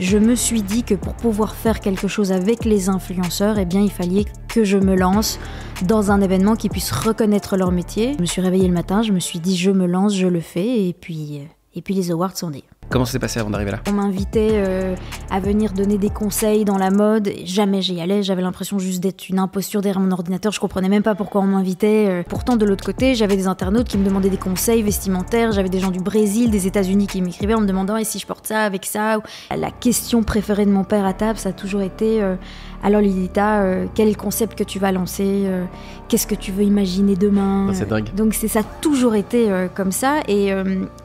je me suis dit que pour pouvoir faire quelque chose avec les influenceurs, eh bien, il fallait que je me lance dans un événement qui puisse reconnaître leur métier. Je me suis réveillée le matin, je me suis dit je me lance, je le fais, et puis, euh, et puis les awards sont nés. Comment ça s'est passé avant d'arriver là On m'invitait euh, à venir donner des conseils dans la mode. Jamais j'y allais. J'avais l'impression juste d'être une imposture derrière mon ordinateur. Je comprenais même pas pourquoi on m'invitait. Euh. Pourtant, de l'autre côté, j'avais des internautes qui me demandaient des conseils vestimentaires. J'avais des gens du Brésil, des États-Unis qui m'écrivaient en me demandant et si je porte ça avec ça. La question préférée de mon père à table, ça a toujours été. Euh, alors Lilita, euh, quel concept que tu vas lancer euh, Qu'est-ce que tu veux imaginer demain ah, C'est dingue. Euh, donc c'est ça a toujours été comme ça. Et,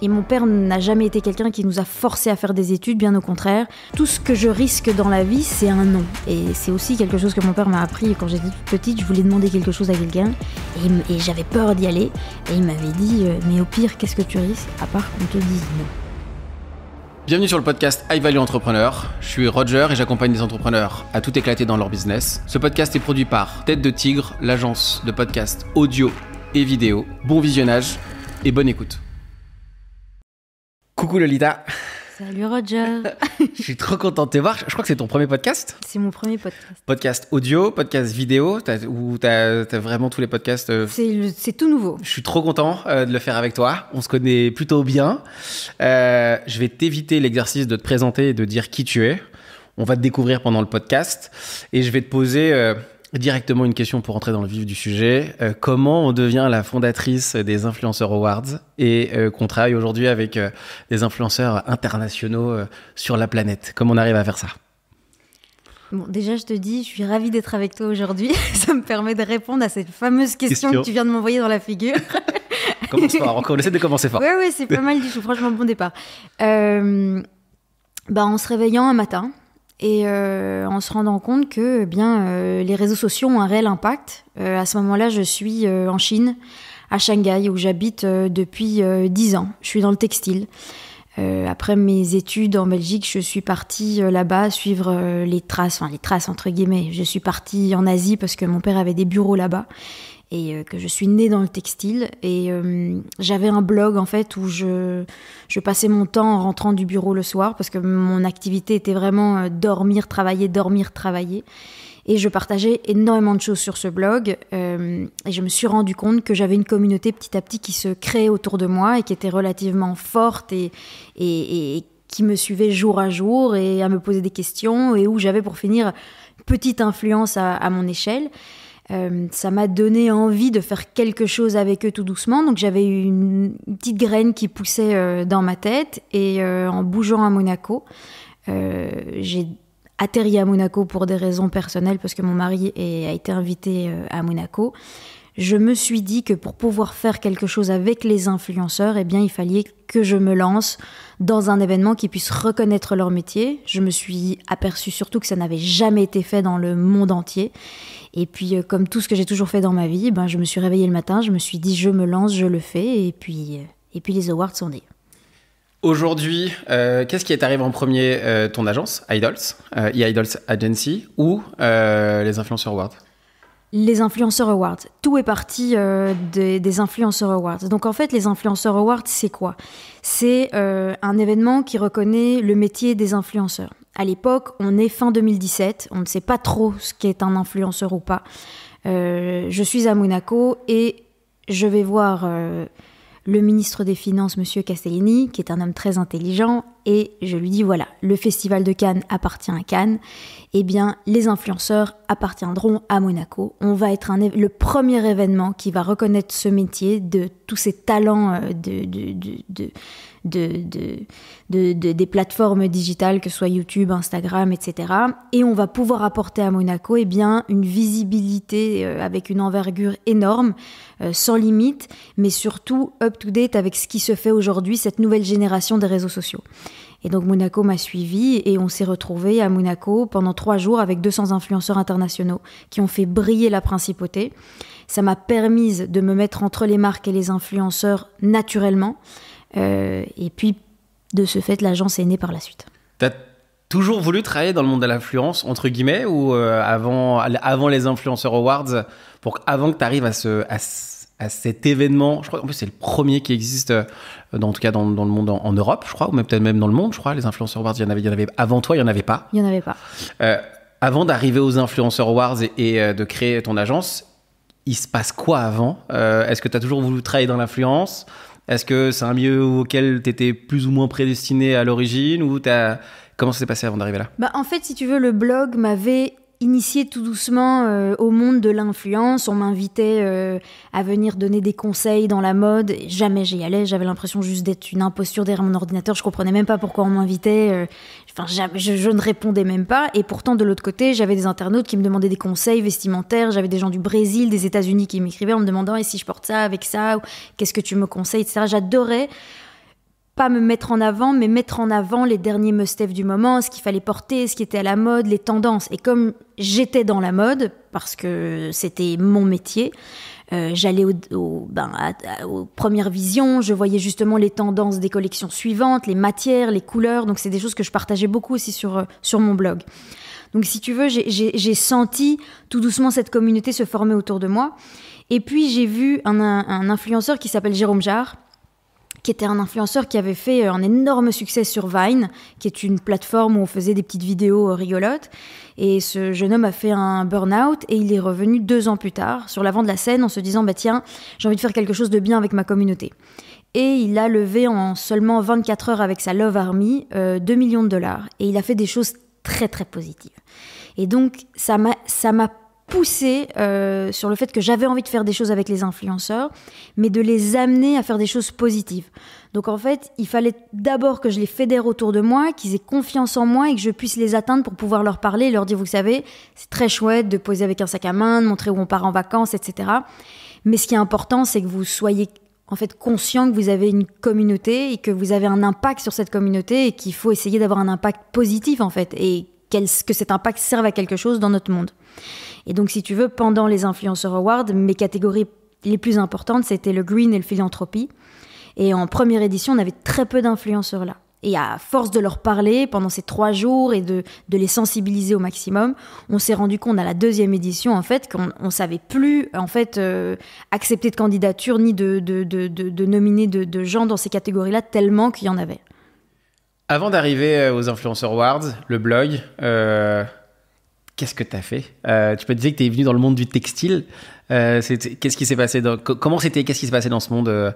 mon père n'a jamais été quelqu'un qui nous a forcé à faire des études, bien au contraire. Tout ce que je risque dans la vie, c'est un non. Et c'est aussi quelque chose que mon père m'a appris quand j'étais toute petite. Je voulais demander quelque chose à quelqu'un et, et j'avais peur d'y aller. Et il m'avait dit, mais au pire, qu'est-ce que tu risques à part qu'on te dise non Bienvenue sur le podcast High Value Entrepreneur. Je suis Roger et j'accompagne des entrepreneurs à tout éclater dans leur business. Ce podcast est produit par Tête de Tigre, l'agence de podcast audio et vidéo. Bon visionnage et bonne écoute. Coucou Lolita. Salut Roger. je suis trop content de te voir. Je crois que c'est ton premier podcast. C'est mon premier podcast. Podcast audio, podcast vidéo, où t'as as vraiment tous les podcasts. Euh, c'est tout nouveau. Je suis trop content euh, de le faire avec toi. On se connaît plutôt bien. Euh, je vais t'éviter l'exercice de te présenter et de dire qui tu es. On va te découvrir pendant le podcast et je vais te poser Directement une question pour entrer dans le vif du sujet. Euh, comment on devient la fondatrice des Influenceurs Awards et euh, qu'on travaille aujourd'hui avec euh, des influenceurs internationaux sur la planète Comment on arrive à faire ça Bon, déjà, je te dis, je suis ravie d'être avec toi aujourd'hui. ça me permet de répondre à cette fameuse question, que tu viens de m'envoyer dans la figure. Commence fort, encore, on essaie de commencer fort. Oui, oui, c'est pas mal du tout, franchement, bon départ. bah, en se réveillant un matin, et euh, en se rendant compte que eh bien, euh, les réseaux sociaux ont un réel impact. Euh, à ce moment-là, je suis en Chine, à Shanghai, où j'habite depuis 10 ans. Je suis dans le textile. après mes études en Belgique, je suis partie là-bas suivre les traces, enfin les traces entre guillemets. Je suis partie en Asie parce que mon père avait des bureaux là-bas et euh, que je suis née dans le textile. Et euh, j'avais un blog en fait où je, passais mon temps en rentrant du bureau le soir parce que mon activité était vraiment euh, dormir, travailler, dormir, travailler. Et je partageais énormément de choses sur ce blog et je me suis rendu compte que j'avais une communauté petit à petit qui se créait autour de moi et qui était relativement forte et, qui me suivait jour à jour et à me poser des questions et où j'avais pour finir petite influence à mon échelle. Euh, ça m'a donné envie de faire quelque chose avec eux tout doucement. Donc j'avais une petite graine qui poussait euh, dans ma tête et euh, en bougeant à Monaco, j'ai atterri à Monaco pour des raisons personnelles parce que mon mari a été invité à Monaco je me suis dit que pour pouvoir faire quelque chose avec les influenceurs, eh bien, il fallait que je me lance dans un événement qui puisse reconnaître leur métier. Je me suis aperçu surtout que ça n'avait jamais été fait dans le monde entier. Et puis, euh, comme tout ce que j'ai toujours fait dans ma vie, ben, je me suis réveillée le matin, je me suis dit, je me lance, je le fais, et puis, euh, et puis les awards sont nés. Aujourd'hui, euh, qu'est-ce qui est arrivé en premier Ton agence, Idols, e-Idols Agency, ou les influenceurs Awards les influenceurs awards. Tout est parti euh, des, influenceurs awards. Donc en fait, les influenceurs awards, c'est quoi C'est euh, un événement qui reconnaît le métier des influenceurs. À l'époque, on est fin 2017, on ne sait pas trop ce qu'est un influenceur ou pas. Euh, je suis à Monaco et je vais voir le ministre des Finances, Monsieur Castellini, qui est un homme très intelligent, et je lui dis voilà, le festival de Cannes appartient à Cannes, et eh bien les influenceurs appartiendront à Monaco. On va être le premier événement qui va reconnaître ce métier de tous ces talents euh, de, des plateformes digitales, que ce soit YouTube, Instagram, etc. Et on va pouvoir apporter à Monaco eh bien, une visibilité euh, avec une envergure énorme, euh, sans limite, mais surtout up-to-date avec ce qui se fait aujourd'hui, cette nouvelle génération des réseaux sociaux. Et donc Monaco m'a suivi et on s'est retrouvé à Monaco pendant trois jours avec 200 influenceurs internationaux qui ont fait briller la principauté. Ça m'a permise de me mettre entre les marques et les influenceurs naturellement. Euh, et puis, de ce fait, l'agence est née par la suite. T'as toujours voulu travailler dans le monde de l'influence, entre guillemets, ou euh, avant, avant les Influenceurs Awards, pour, avant que tu arrives à ce, à à cet événement. Je crois en plus c'est le premier qui existe, euh, en tout cas dans, le monde, en, Europe, je crois, ou même peut-être même dans le monde, je crois. Les Influencer awards, il y en avait, avant toi, il y en avait pas. Il y en avait pas. Euh, avant d'arriver aux influenceurs awards et, euh, de créer ton agence, il se passe quoi avant Est-ce que tu as toujours voulu travailler dans l'influence Est-ce que c'est un milieu auquel tu étais plus ou moins prédestiné à l'origine ou t'as... Comment ça s'est passé avant d'arriver là bah, En fait, si tu veux, le blog m'avait initiée tout doucement euh, au monde de l'influence. On m'invitait euh, à venir donner des conseils dans la mode. Jamais j'y allais. J'avais l'impression juste d'être une imposture derrière mon ordinateur. Je comprenais même pas pourquoi on m'invitait. Euh, enfin, je, ne répondais même pas. Et pourtant, de l'autre côté, j'avais des internautes qui me demandaient des conseils vestimentaires. J'avais des gens du Brésil, des États-Unis qui m'écrivaient en me demandant et si je porte ça avec ça, qu'est-ce que tu me conseilles, etc. J'adorais pas me mettre en avant, mais mettre en avant les derniers must-have du moment, ce qu'il fallait porter, ce qui était à la mode, les tendances. Et comme j'étais dans la mode, parce que c'était mon métier, euh, j'allais au, ben, aux premières visions, je voyais justement les tendances des collections suivantes, les matières, les couleurs. Donc c'est des choses que je partageais beaucoup aussi sur, euh, sur mon blog. Donc si tu veux, j'ai senti tout doucement cette communauté se former autour de moi. Et puis j'ai vu un, un, un influenceur qui s'appelle Jérôme Jarre, qui était un influenceur qui avait fait euh, un énorme succès sur Vine, qui est une plateforme où on faisait des petites vidéos euh, rigolotes. Et ce jeune homme a fait un burn-out et il est revenu deux ans plus tard sur l'avant de la scène en se disant bah tiens, j'ai envie de faire quelque chose de bien avec ma communauté. Et il a levé en seulement 24 heures avec sa Love Army 2 euh, millions de dollars. Et il a fait des choses très très positives. Et donc ça m'a poussé euh, sur le fait que j'avais envie de faire des choses avec les influenceurs, mais de les amener à faire des choses positives. Donc en fait, il fallait d'abord que je les fédère autour de moi, qu'ils aient confiance en moi et que je puisse les atteindre pour pouvoir leur parler et leur dire, vous savez, c'est très chouette de poser avec un sac à main, de montrer où on part en vacances, etc. Mais ce qui est important, c'est que vous soyez en fait conscient que vous avez une communauté et que vous avez un impact sur cette communauté et qu'il faut essayer d'avoir un impact positif en fait et que cet impact serve à quelque chose dans notre monde. Et donc, si tu veux, pendant les Influencer Awards, mes catégories les plus importantes, c'était le green et le philanthropie. Et en première édition, on avait très peu d'influenceurs là. Et à force de leur parler pendant ces trois jours et de, les sensibiliser au maximum, on s'est rendu compte à la deuxième édition en fait qu'on ne savait plus en fait euh, accepter de candidature ni de, de, nominer de, gens dans ces catégories-là tellement qu'il y en avait. Avant d'arriver euh, aux Influencer Awards, le blog, euh, Qu'est-ce que tu as fait euh, Tu peux te dire que tu es venu dans le monde du textile. Euh, qu'est-ce qui s'est passé dans, Comment c'était Qu'est-ce qui s'est passé dans ce monde euh?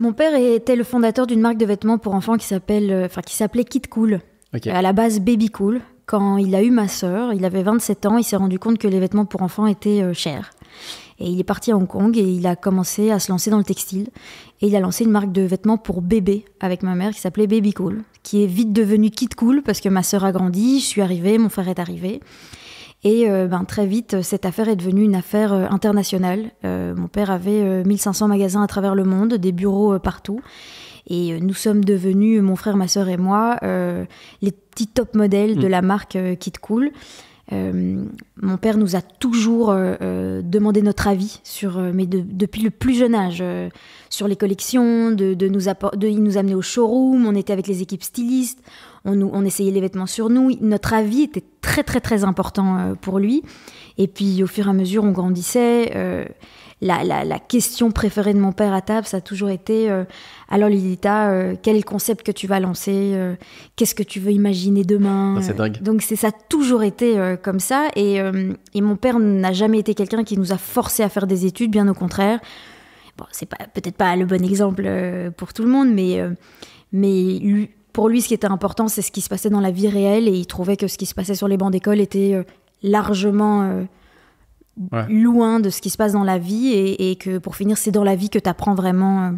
Mon père était le fondateur d'une marque de vêtements pour enfants qui s'appelle, enfin qui s'appelait Kid Cool. À la base Baby Cool. Quand il a eu ma sœur, il avait 27 ans, il s'est rendu compte que les vêtements pour enfants étaient chers. Et il est parti à Hong Kong et il a commencé à se lancer dans le textile. Et il a lancé une marque de vêtements pour bébé avec ma mère qui s'appelait Baby Cool, qui est vite devenue Kid Cool parce que ma sœur a grandi, je suis arrivée, mon frère est arrivé. Et euh, ben, très vite, cette affaire est devenue une affaire euh, internationale. Euh, mon père avait 1500 magasins à travers le monde, des bureaux partout. Et nous sommes devenus, mon frère, ma sœur et moi, les petits top modèles de mm. la marque Kid Cool. Euh, mon père nous a toujours euh, euh, demandé notre avis sur, mais depuis le plus jeune âge, sur les collections, de, de nous de, il nous amenait au showroom, on était avec les équipes stylistes, on, on essayait les vêtements sur nous. Notre avis était très très très important pour lui. Et puis au fur et à mesure, on grandissait la, question préférée de mon père à table, ça a toujours été euh, alors Lilita, euh, quel concept que tu vas lancer euh, Qu'est-ce que tu veux imaginer demain ah, Donc ça a toujours été comme ça. Et, mon père n'a jamais été quelqu'un qui nous a forcé à faire des études, bien au contraire. Bon, c'est peut-être pas le bon exemple pour tout le monde, mais pour lui, ce qui était important, c'est ce qui se passait dans la vie réelle, et il trouvait que ce qui se passait sur les bancs d'école était largement loin de ce qui se passe dans la vie et, que pour finir, c'est dans la vie que tu apprends vraiment euh,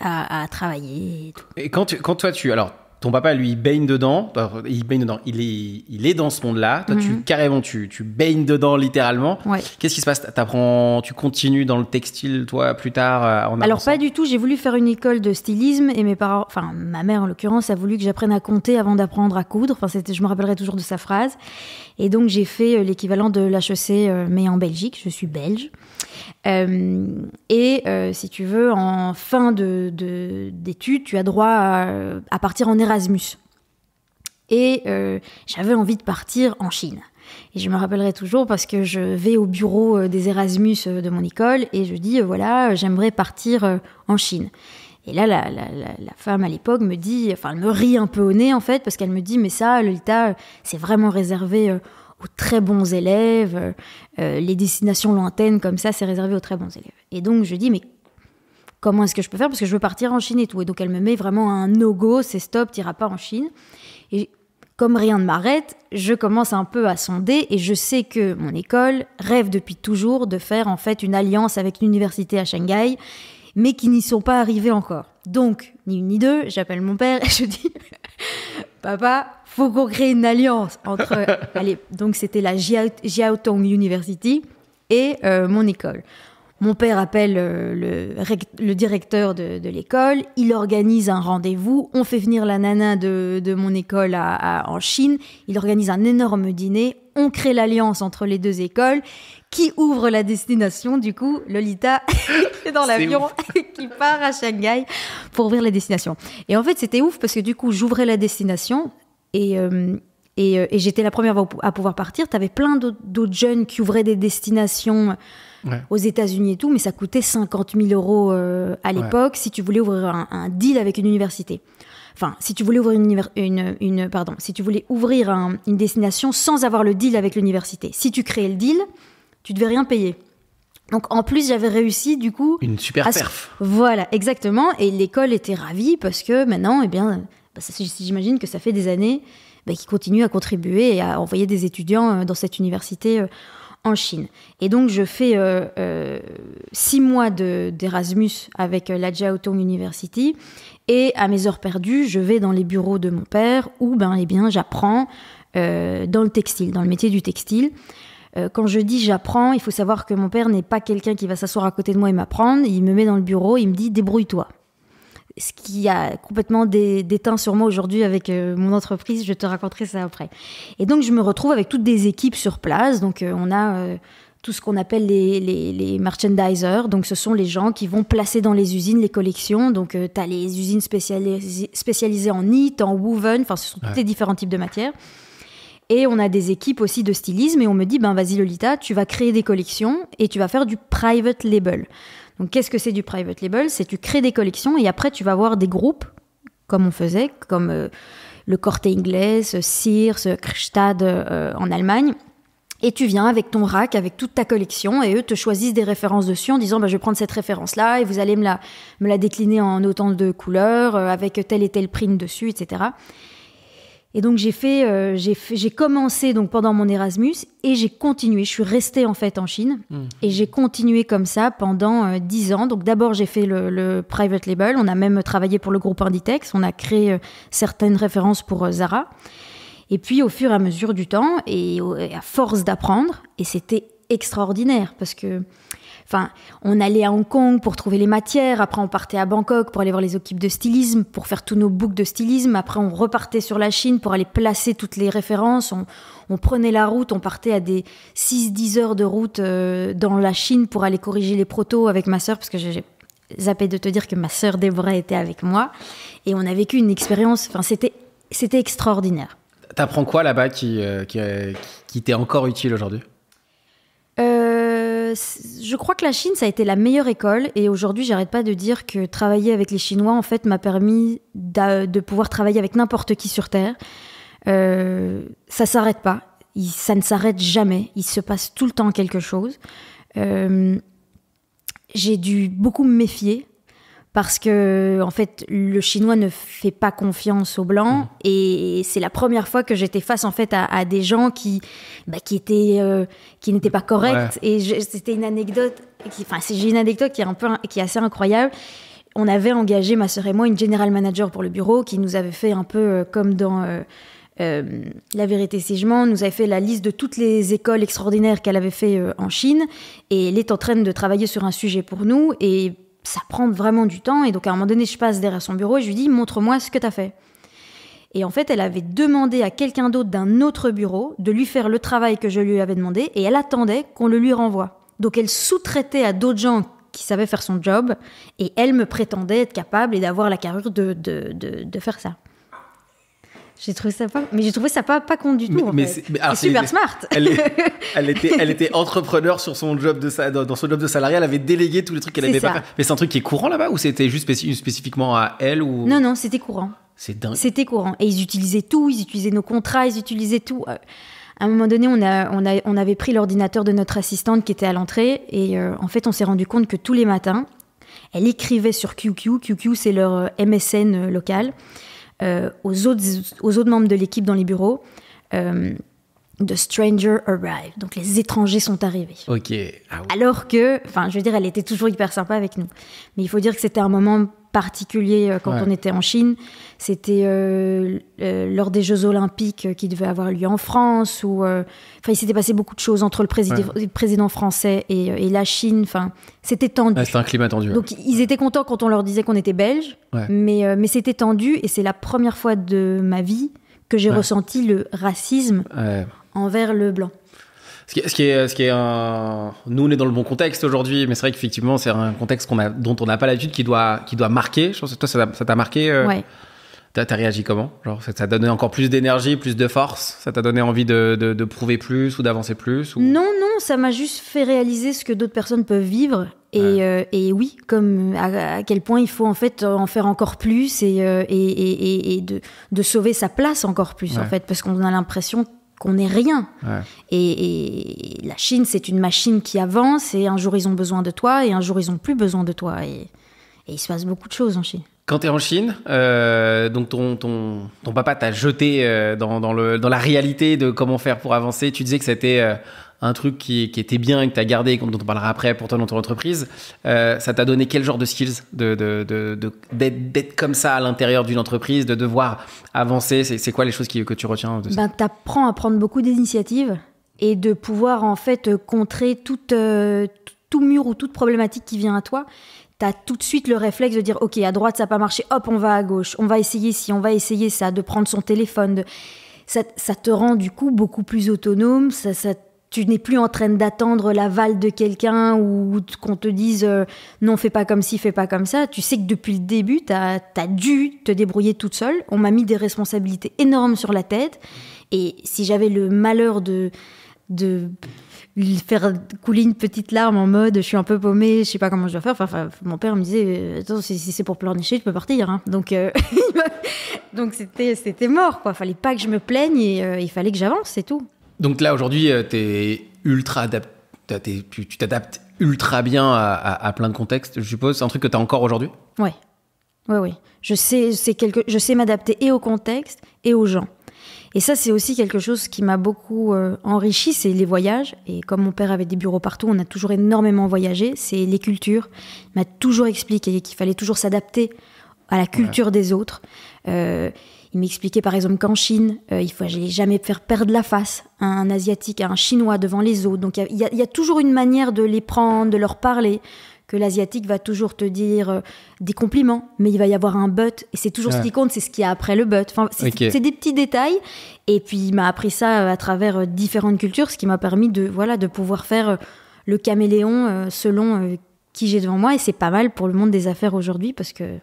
à, travailler. Et, quand, quand toi, tu. Alors, ton papa, lui, baigne dedans. Bah, il baigne dedans. Il est, il est dans ce monde-là. Toi, tu mhm. carrément, tu, tu baignes dedans littéralement. Qu'est-ce qui se passe T'apprends, tu continues dans le textile, toi, plus tard euh, Alors pas du tout. J'ai voulu faire une école de stylisme et mes parents, enfin ma mère en l'occurrence, a voulu que j'apprenne à compter avant d'apprendre à coudre. Enfin, c'était, je me rappellerai toujours de sa phrase. Et donc j'ai fait euh, l'équivalent de l'HEC euh, mais en Belgique. Je suis belge. Euh, et euh, si tu veux, en fin d'études, de, d'études, tu as droit à, partir en Erasmus. Et euh, j'avais envie de partir en Chine. Et je me rappellerai toujours parce que je vais au bureau des Erasmus de mon école et je dis, voilà, j'aimerais partir en Chine. Et là, la, la, la femme à l'époque me dit, enfin, elle me rit un peu au nez en fait, parce qu'elle me dit, mais ça, l'ULTA, c'est vraiment réservé très bons élèves, euh, euh, les destinations lointaines comme ça, c'est réservé aux très bons élèves. Et donc je dis, mais comment est-ce que je peux faire Parce que je veux partir en Chine et tout. Et donc elle me met vraiment un no-go, c'est stop, t'iras pas en Chine. Et comme rien ne m'arrête, je commence un peu à sonder et je sais que mon école rêve depuis toujours de faire en fait une alliance avec l'université à Shanghai, mais qui n'y sont pas arrivés encore. Donc, ni une ni deux, j'appelle mon père et je dis Papa, faut qu'on crée une alliance entre. allez, donc c'était la Jiaotong University et euh, mon école. Mon père appelle euh, le, le, directeur de, l'école, il organise un rendez-vous, on fait venir la nana de, mon école en Chine, il organise un énorme dîner, on crée l'alliance entre les deux écoles, qui ouvre la destination, du coup, Lolita est dans l'avion qui part à Shanghai pour ouvrir la destination. Et en fait, c'était ouf parce que du coup, j'ouvrais la destination, euh, euh, et, j'étais la première à pouvoir partir. Tu avais plein d'autres jeunes qui ouvraient des destinations aux États-Unis et tout, mais ça coûtait 50 000 euros euh, à l'époque si tu voulais ouvrir un, deal avec une université. Enfin, si tu voulais ouvrir une, une, une pardon, si tu voulais ouvrir une destination sans avoir le deal avec l'université. Si tu créais le deal, tu devais rien payer. Donc en plus, j'avais réussi du coup. Une super perf. Voilà, exactement. Et l'école était ravie parce que maintenant, eh bien, j'imagine que ça fait des années bah, qu'il continue continuent à contribuer et à envoyer des étudiants euh, dans cette université euh, en Chine. Et donc, je fais euh, six mois d'Erasmus avec la Jiaotong University. Et à mes heures perdues, je vais dans les bureaux de mon père où ben, eh bien, j'apprends dans le textile, dans le métier du textile. Quand je dis j'apprends, il faut savoir que mon père n'est pas quelqu'un qui va s'asseoir à côté de moi et m'apprendre. Il me met dans le bureau, il me dit débrouille-toi ce qui a complètement déteint sur moi aujourd'hui avec euh, mon entreprise, je te raconterai ça après. Et donc je me retrouve avec toutes des équipes sur place, donc euh, on a euh, tout ce qu'on appelle les, merchandisers, donc ce sont les gens qui vont placer dans les usines les collections, donc tu as les usines spécialisées en knit, en woven, enfin ce sont tous les différents types de matières. Et on a des équipes aussi de stylisme et on me dit, ben vas-y Lolita, tu vas créer des collections et tu vas faire du private label. Donc qu'est-ce que c'est du private label C'est tu crées des collections et après tu vas voir des groupes, comme on faisait, comme euh, le Corte Inglés, euh, Sears, Christad euh, en Allemagne. Et tu viens avec ton rack, avec toute ta collection, et eux te choisissent des références dessus en disant bah, je vais prendre cette référence-là et vous allez me la, me la décliner en autant de couleurs, avec tel et tel print dessus, etc. Et donc euh, j'ai fait, j'ai commencé donc pendant mon Erasmus et j'ai continué. Je suis restée en fait en Chine hmm. et j'ai continué comme ça pendant euh, dix ans. Donc d'abord j'ai fait le, private label. On a même travaillé pour le groupe Inditex. On a créé euh, certaines références pour Zara. Et puis au fur et à mesure du temps et à force d'apprendre, et c'était extraordinaire parce que on allait à Hong Kong pour trouver les matières, après on partait à Bangkok pour aller voir les équipes de stylisme, pour faire tous nos books de stylisme, après on repartait sur la Chine pour aller placer toutes les références, on, prenait la route, on partait à des 6-10 heures de route euh, dans la Chine pour aller corriger les protos avec ma sœur, parce que j'ai zappé de te dire que ma sœur Déborah était avec moi, et on a vécu une expérience, enfin c'était, c'était extraordinaire. T'apprends quoi là-bas qui, euh, euh, qui, t'est encore utile aujourd'hui euh je crois que la Chine, ça a été la meilleure école. Et aujourd'hui, j'arrête pas de dire que travailler avec les Chinois, en fait, m'a permis de pouvoir travailler avec n'importe qui sur Terre. Euh, ça s'arrête pas. ça ne s'arrête jamais. Il se passe tout le temps quelque chose. Euh, j'ai dû beaucoup me méfier parce que en fait le chinois ne fait pas confiance aux blancs mm. et c'est la première fois que j'étais face en fait à, des gens qui bah, qui étaient euh, qui n'étaient pas corrects et c'était une anecdote enfin j'ai une anecdote qui est un peu qui est assez incroyable on avait engagé ma sœur et moi une general manager pour le bureau qui nous avait fait un peu euh, comme dans euh, la vérité si je mens, nous avait fait la liste de toutes les écoles extraordinaires qu'elle avait fait en Chine et elle est en train de travailler sur un sujet pour nous et ça prend vraiment du temps. Et donc, à un moment donné, je passe derrière son bureau et je lui dis Montre-moi ce que tu as fait. Et en fait, elle avait demandé à quelqu'un d'autre d'un autre bureau de lui faire le travail que je lui avais demandé et elle attendait qu'on le lui renvoie. Donc, elle sous-traitait à d'autres gens qui savaient faire son job et elle me prétendait être capable et d'avoir la carrure de, de faire ça. J'ai trouvé ça pas, mais j'ai trouvé ça pas, pas con du tout. en fait. mais c'est ah, super smart. Elle, était, elle était entrepreneur sur son job de ça. dans, son job de salarié. Elle avait délégué tous les trucs qu'elle avait pas. Mais c'est un truc qui est courant là-bas ou c'était juste spécifiquement à elle ou Non, non, c'était courant. C'est dingue. C'était courant et ils utilisaient tout. Ils utilisaient nos contrats. Ils utilisaient tout. Euh, à un moment donné, on, a, on, a, on avait pris l'ordinateur de notre assistante qui était à l'entrée et euh, en fait, on s'est rendu compte que tous les matins, elle écrivait sur QQ. QQ, c'est leur euh, MSN local. Euh, aux, autres, aux autres membres de l'équipe dans les bureaux. Euh, The Stranger Arrive. Donc les étrangers sont arrivés. Ok. Ah Alors que, enfin, je veux dire, elle était toujours hyper sympa avec nous. Mais il faut dire que c'était un moment particulier euh, quand on était en Chine. C'était euh, euh, lors des Jeux Olympiques qui devaient avoir lieu en France. Ou, enfin, il s'était passé beaucoup de choses entre le, président, français et, la Chine. Enfin, c'était tendu. c'était un climat tendu. Donc, ils étaient contents quand on leur disait qu'on était belge. mais, mais c'était tendu. Et c'est la première fois de ma vie que j'ai ressenti le racisme envers le blanc. Ce qui, est, ce qui est, un... nous on est dans le bon contexte aujourd'hui, mais c'est vrai qu'effectivement c'est un contexte qu'on a, dont on n'a pas l'habitude, qui doit, qui doit marquer. toi ça, t'a marqué. Euh... Ouais. T'as, réagi comment Genre ça t'a donné encore plus d'énergie, plus de force Ça t'a donné envie de, de, prouver plus ou d'avancer plus ou... Non, non, ça m'a juste fait réaliser ce que d'autres personnes peuvent vivre et, euh, et oui, comme à, quel point il faut en fait en faire encore plus et, euh, et, et, de, de, sauver sa place encore plus en fait parce qu'on a l'impression qu'on n'est rien. Et, la Chine, c'est une machine qui avance, et un jour ils ont besoin de toi, et un jour ils n'ont plus besoin de toi. Et, il se passe beaucoup de choses en Chine. Quand tu es en Chine, euh, donc ton, ton, papa t'a jeté euh, dans, le, dans, la réalité de comment faire pour avancer. Tu disais que c'était... Euh, un truc qui, était bien et que tu as gardé, dont on parlera après pour toi dans ton entreprise, euh, ça t'a donné quel genre de skills d'être de, de, comme ça à l'intérieur d'une entreprise, de devoir avancer C'est quoi les choses que tu retiens ben, Tu apprends à prendre beaucoup d'initiatives et de pouvoir en fait euh, contrer toute, euh, tout mur ou toute problématique qui vient à toi tu as tout de suite le réflexe de dire ok à droite ça n'a pas marché hop on va à gauche on va essayer ci on va essayer ça de prendre son téléphone ça, te rend du coup beaucoup plus autonome ça, ça tu n'es plus en train d'attendre l'aval de quelqu'un ou qu'on te dise euh, non, fais pas comme ci, fais pas comme ça. Tu sais que depuis le début, tu as, dû te débrouiller toute seule. On m'a mis des responsabilités énormes sur la tête. Et si j'avais le malheur de, de faire couler une petite larme en mode je suis un peu paumée, je sais pas comment je dois faire. Enfin, mon père me disait euh, attends, si, c'est pour pleurnicher, tu peux partir. Hein. Euh, donc, c'était c'était mort quoi. Fallait pas que je me plaigne et il fallait que j'avance, c'est tout. Donc là, aujourd'hui, euh, ultra tu t'adaptes ultra bien à, plein de contextes, je suppose. C'est un truc que tu as encore aujourd'hui Oui. Oui, oui. Je sais, c'est quelque... je sais m'adapter et au contexte et aux gens. Et ça, c'est aussi quelque chose qui m'a beaucoup euh, enrichi, c'est les voyages. Et comme mon père avait des bureaux partout, on a toujours énormément voyagé. C'est les cultures. Il m'a toujours expliqué qu'il fallait toujours s'adapter à la culture des autres. Euh, il m'expliquait par exemple qu'en Chine, euh, il faut jamais faire perdre la face à un Asiatique, à un Chinois devant les autres. Donc il y, a toujours une manière de les prendre, de leur parler. Que l'Asiatique va toujours te dire euh, des compliments, mais il va y avoir un but. Et c'est toujours ce qui compte, c'est ce qu'il y a après le but. Enfin, c'est des petits détails. Et puis il m'a appris ça euh, à travers différentes cultures, ce qui m'a permis de, voilà, de pouvoir faire le caméléon selon qui j'ai devant moi. Et c'est pas mal pour le monde des affaires aujourd'hui parce que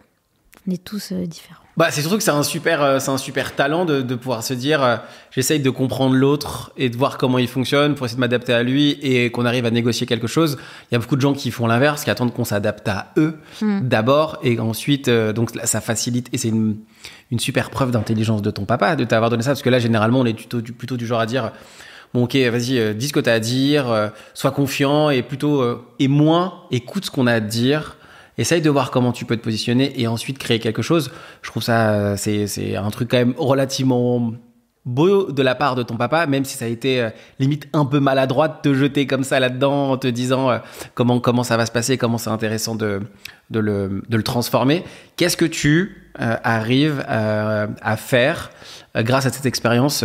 on est tous différents. Bah, c'est surtout que c'est un super, euh, c'est un super talent de, de pouvoir se dire, euh, j'essaye de comprendre l'autre et de voir comment il fonctionne pour essayer de m'adapter à lui et qu'on arrive à négocier quelque chose. Il y a beaucoup de gens qui font l'inverse, qui attendent qu'on s'adapte à eux hmm. d'abord et ensuite, euh, donc ça facilite et c'est une, une, super preuve d'intelligence de ton papa de t'avoir donné ça parce que là, généralement, on est plutôt du, plutôt du genre à dire, bon ok vas-y euh, dis ce que t'as à dire sois confiant et plutôt et moins écoute ce qu'on a à te dire Essaye de voir comment tu peux te positionner et ensuite créer quelque chose. Je trouve ça, euh, c'est un truc quand même relativement beau de la part de ton papa, même si ça a été euh, limite un peu maladroit de te jeter comme ça là-dedans en te disant euh, comment, comment ça va se passer, comment c'est intéressant de, de, le, de le transformer. Qu'est-ce que tu arrives à faire grâce à cette expérience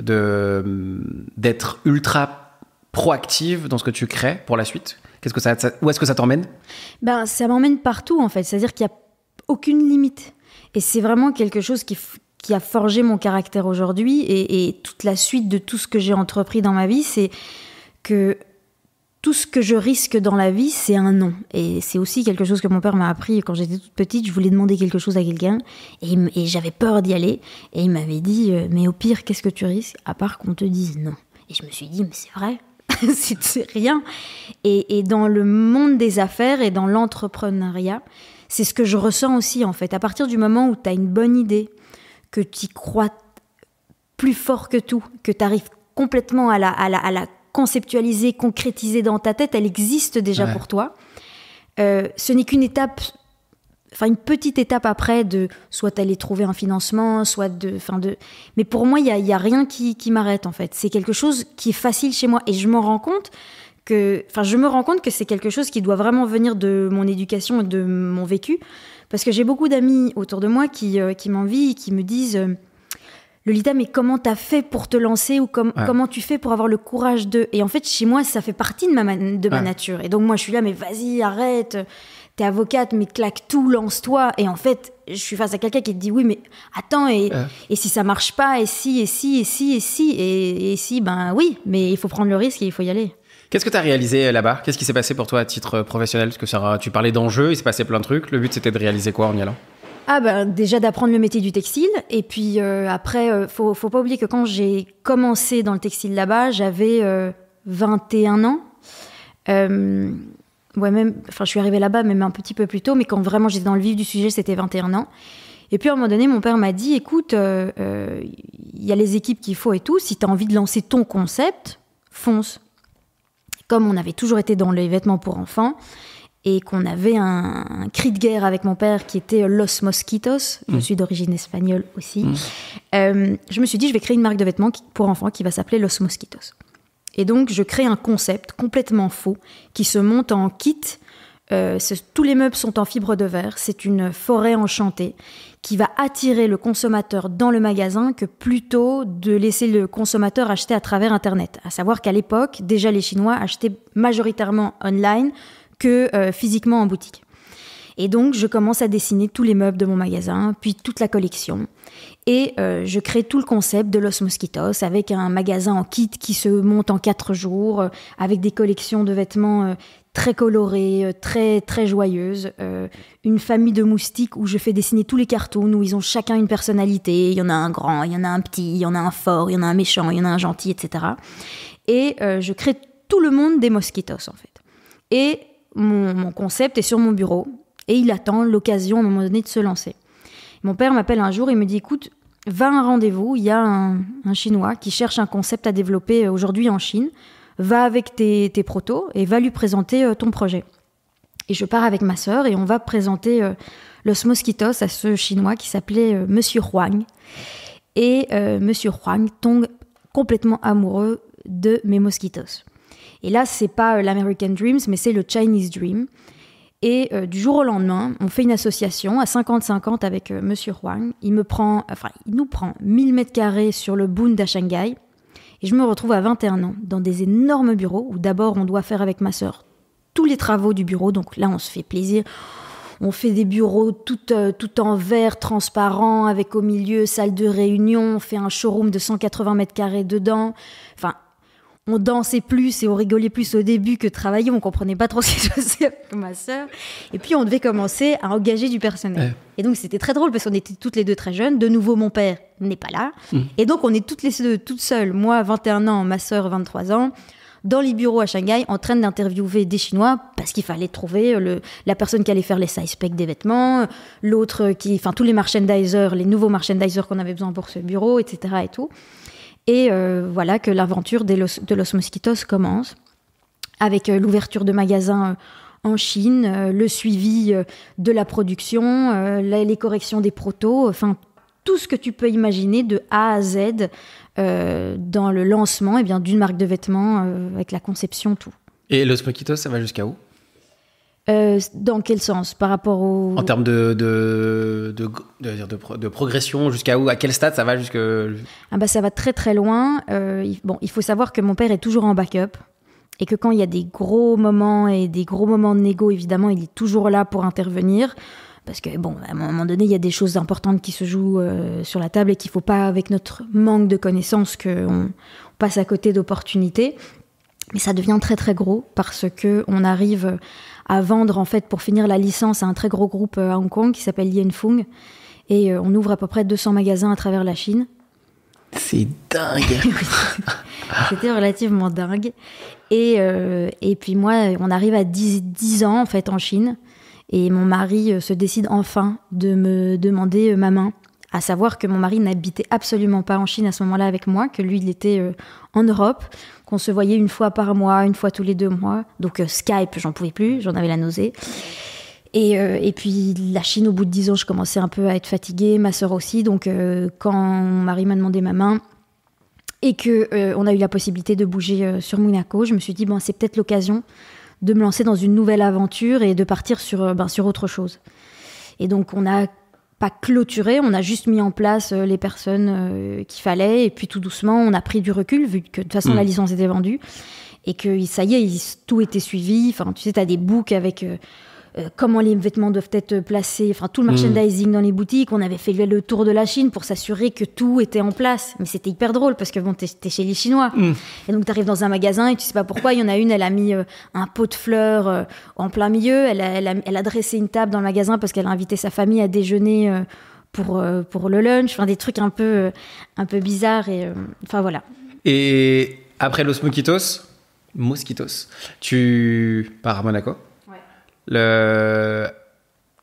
de d'être ultra proactive dans ce que tu crées pour la suite ça, où est-ce que ça t'emmène Ben, ça m'emmène partout en fait. C'est-à-dire qu'il n'y a aucune limite. Et c'est vraiment quelque chose qui, a forgé mon caractère aujourd'hui et, toute la suite de tout ce que j'ai entrepris dans ma vie, c'est que tout ce que je risque dans la vie, c'est un non. Et c'est aussi quelque chose que mon père m'a appris quand j'étais toute petite. Je voulais demander quelque chose à quelqu'un et j'avais peur d'y aller. Et il m'avait dit, euh, mais au pire, qu'est-ce que tu risques à part qu'on te dise non Et je me suis dit, mais c'est vrai, c'est rien. Et, dans le monde des affaires et dans l'entrepreneuriat, c'est ce que je ressens aussi en fait. À partir du moment où tu as une bonne idée, que tu y crois plus fort que tout, que tu arrives complètement à la, à, la, conceptualiser, concrétiser dans ta tête, elle existe déjà pour toi. Euh, ce n'est qu'une étape enfin une petite étape après de soit aller trouver un financement, soit de, enfin de, mais pour moi il y a, rien qui, m'arrête en fait. C'est quelque chose qui est facile chez moi et je m'en rends compte que, enfin je me rends compte que c'est quelque chose qui doit vraiment venir de mon éducation et de mon vécu, parce que j'ai beaucoup d'amis autour de moi qui m'envient euh, qui m'envient, qui me disent euh, Lolita, mais comment t'as fait pour te lancer ou comment tu fais pour avoir le courage de Et en fait, chez moi, ça fait partie de ma, de ma nature. Et donc moi, je suis là, mais vas-y, arrête t'es avocate, mais claque tout, lance-toi. Et en fait, je suis face à quelqu'un qui te dit oui, mais attends, et, euh. si ça marche pas, et si, et si, et si, et si, et, si, ben oui, mais il faut prendre le risque et il faut y aller. Qu'est-ce que tu as réalisé euh, là-bas Qu'est-ce qui s'est passé pour toi à titre euh, professionnel Parce que ça, tu parlais d'enjeux, il s'est passé plein de trucs. Le but, c'était de réaliser quoi en y allant ah ben déjà d'apprendre le métier du textile et puis après faut faut pas oublier que quand j'ai commencé dans le textile là-bas j'avais 21 ans euh, ouais, même, enfin, je suis arrivée là-bas même un petit peu plus tôt, mais quand vraiment j'étais dans le vif du sujet, c'était 21 ans. Et puis à un moment donné, mon père m'a dit écoute, il euh, euh, y a les équipes qu'il faut et tout. Si tu as envie de lancer ton concept, fonce. Comme on avait toujours été dans les vêtements pour enfants et qu'on avait un, cri de guerre avec mon père qui était Los Mosquitos, je hmm. suis d'origine espagnole aussi, hmm. euh, je me suis dit je vais créer une marque de vêtements pour enfants qui va s'appeler Los Mosquitos. Et donc, je crée un concept complètement faux qui se monte en kit. Euh, tous les meubles sont en fibre de verre. C'est une forêt enchantée qui va attirer le consommateur dans le magasin que plutôt de laisser le consommateur acheter à travers Internet. À savoir qu'à l'époque, déjà les Chinois achetaient majoritairement online que euh, physiquement en boutique. Et donc, je commence à dessiner tous les meubles de mon magasin, puis toute la collection. Et euh, je crée tout le concept de Los Mosquitos avec un magasin en kit qui se monte en quatre jours, euh, avec des collections de vêtements euh, très colorés, très très joyeuses. une famille de moustiques où je fais dessiner tous les cartoons où ils ont chacun une personnalité. Il y en a un grand, il y en a un petit, il y en a un fort, il y en a un méchant, il y en a un gentil, etc. Et je crée tout le monde des Mosquitos en fait. Et mon concept est sur mon bureau et il attend l'occasion à un moment donné de se lancer. Mon père m'appelle un jour, et me dit écoute, va à un rendez-vous, il y a un, Chinois qui cherche un concept à développer euh, aujourd'hui en Chine, va avec tes, tes, protos et va lui présenter euh, ton projet. Et je pars avec ma sœur et on va présenter euh, Los Mosquitos à ce Chinois qui s'appelait Monsieur Huang. Et Monsieur Huang tombe complètement amoureux de mes mosquitos. Et là, c'est pas l'American Dreams, mais c'est le Chinese Dream. Et euh, du jour au lendemain, on fait une association à 50-50 avec M. Euh, Monsieur Huang. Il me prend, enfin, il nous prend 1000 mètres carrés sur le Bund à Shanghai. Et je me retrouve à 21 ans dans des énormes bureaux où d'abord on doit faire avec ma sœur tous les travaux du bureau. Donc là, on se fait plaisir. On fait des bureaux tout, euh, tout en verre, transparent, avec au milieu salle de réunion. On fait un showroom de 180 mètres carrés dedans. Enfin, on dansait plus et on rigolait plus au début que travailler. On comprenait pas trop ce que je faisais, avec ma sœur. Et puis, on devait commencer à engager du personnel. Et donc, c'était très drôle parce qu'on était toutes les deux très jeunes. De nouveau, mon père n'est pas là. Mm. Et donc, on est toutes les deux toutes seules. Moi, 21 ans, ma sœur, 23 ans. Dans les bureaux à Shanghai, en train d'interviewer des Chinois parce qu'il fallait trouver la personne qui allait faire les size specs des vêtements, l'autre qui, enfin tous les merchandisers, les nouveaux merchandisers qu'on avait besoin pour ce bureau, etc. et tout. Et euh, voilà que l'aventure de los, Mosquitos commence avec euh, l'ouverture de magasins euh, en Chine, le suivi de la production, les corrections des protos, enfin tout ce que tu peux imaginer de A à Z dans le lancement eh d'une marque de vêtements avec la conception, tout. Et Los Mosquitos, ça va jusqu'à où euh, dans quel sens Par rapport au. En termes de, de, de, progression, jusqu'à où À quel stade ça va jusque... ah bah Ça va très très loin. Euh, il, bon, il faut savoir que mon père est toujours en backup. Et que quand il y a des gros moments et des gros moments de négo, évidemment, il est toujours là pour intervenir. Parce que, bon, à un moment donné, il y a des choses importantes qui se jouent euh, sur la table et qu'il ne faut pas, avec notre manque de connaissances, qu'on passe à côté d'opportunités. Mais ça devient très très gros parce que on arrive à vendre en fait pour finir la licence à un très gros groupe euh, à Hong Kong qui s'appelle Fung. et euh, on ouvre à peu près 200 magasins à travers la Chine. C'est dingue. C'était relativement dingue. Et, euh, et puis moi, on arrive à 10, ans en fait en Chine et mon mari se décide enfin de me demander ma main à savoir que mon mari n'habitait absolument pas en Chine à ce moment-là avec moi, que lui, il était en Europe on se voyait une fois par mois, une fois tous les deux mois. Donc euh, Skype, j'en pouvais plus, j'en avais la nausée. Euh, et, puis la Chine, au bout de dix ans, je commençais un peu à être fatiguée, ma sœur aussi. Donc euh, quand mon mari m'a demandé ma main et que on a eu la possibilité de bouger sur Monaco, je me suis dit bon, c'est peut-être l'occasion de me lancer dans une nouvelle aventure et de partir sur ben, sur autre chose. Et donc on a pas clôturé, on a juste mis en place euh, les personnes euh, qu'il fallait et puis tout doucement on a pris du recul vu que de toute façon mm. la licence était vendue et que ça y est, tout était suivi. Enfin, tu sais, tu as des boucs avec euh, euh, comment les vêtements doivent être placés, enfin tout le hmm. merchandising dans les boutiques. On avait fait le tour de la Chine pour s'assurer que tout était en place. Mais c'était hyper drôle parce que bon, t'es chez les Chinois. Hmm. Et donc t'arrives dans un magasin et tu sais pas pourquoi. Il y en a une, elle a mis euh, un pot de fleurs euh, en plein milieu. Elle a, elle, a, dressé une table dans le magasin parce qu'elle a invité sa famille à déjeuner. pour, pour le lunch, enfin des trucs un peu, un peu bizarres. Et, enfin voilà. Et après Los Mosquitos, Mosquitos, tu pars à Monaco le...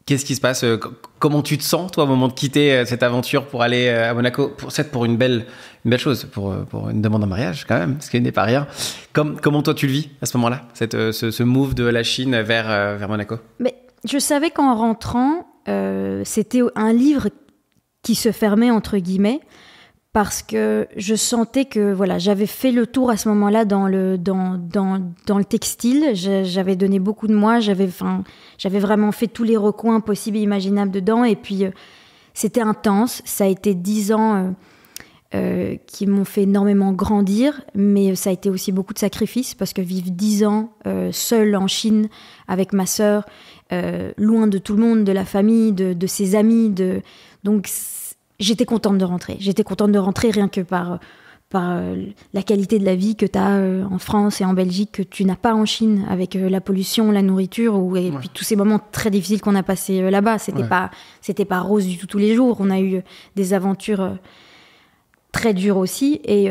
Qu'est-ce qui se passe euh, Comment tu te sens, toi, au moment de quitter euh, cette aventure pour aller euh, à Monaco pour, pour une belle, belle chose, pour, une demande en mariage, quand même, ce qui n'est pas rien. comment, toi, tu le vis à ce moment-là, ce, move de la Chine vers, vers Monaco Mais Je savais qu'en rentrant, c'était un livre qui se fermait, entre guillemets parce que je sentais que voilà, j'avais fait le tour à ce moment-là dans le dans, dans, le textile, j'avais donné beaucoup de moi, j'avais enfin, j'avais vraiment fait tous les recoins possibles et imaginables dedans et puis euh, c'était intense, ça a été dix ans euh, euh, qui m'ont fait énormément grandir, mais ça a été aussi beaucoup de sacrifices parce que vivre dix ans seule en Chine avec ma sœur, loin de tout le monde, de la famille, de, ses amis, de donc j'étais contente de rentrer. J'étais contente de rentrer rien que par, euh, la qualité de la vie que tu as euh, en France et en Belgique, que tu n'as pas en Chine, avec euh, la pollution, la nourriture, et puis tous ces moments très difficiles qu'on a passés là-bas. C'était pas, pas rose du tout tous les jours. On a eu des aventures très dures aussi. Et,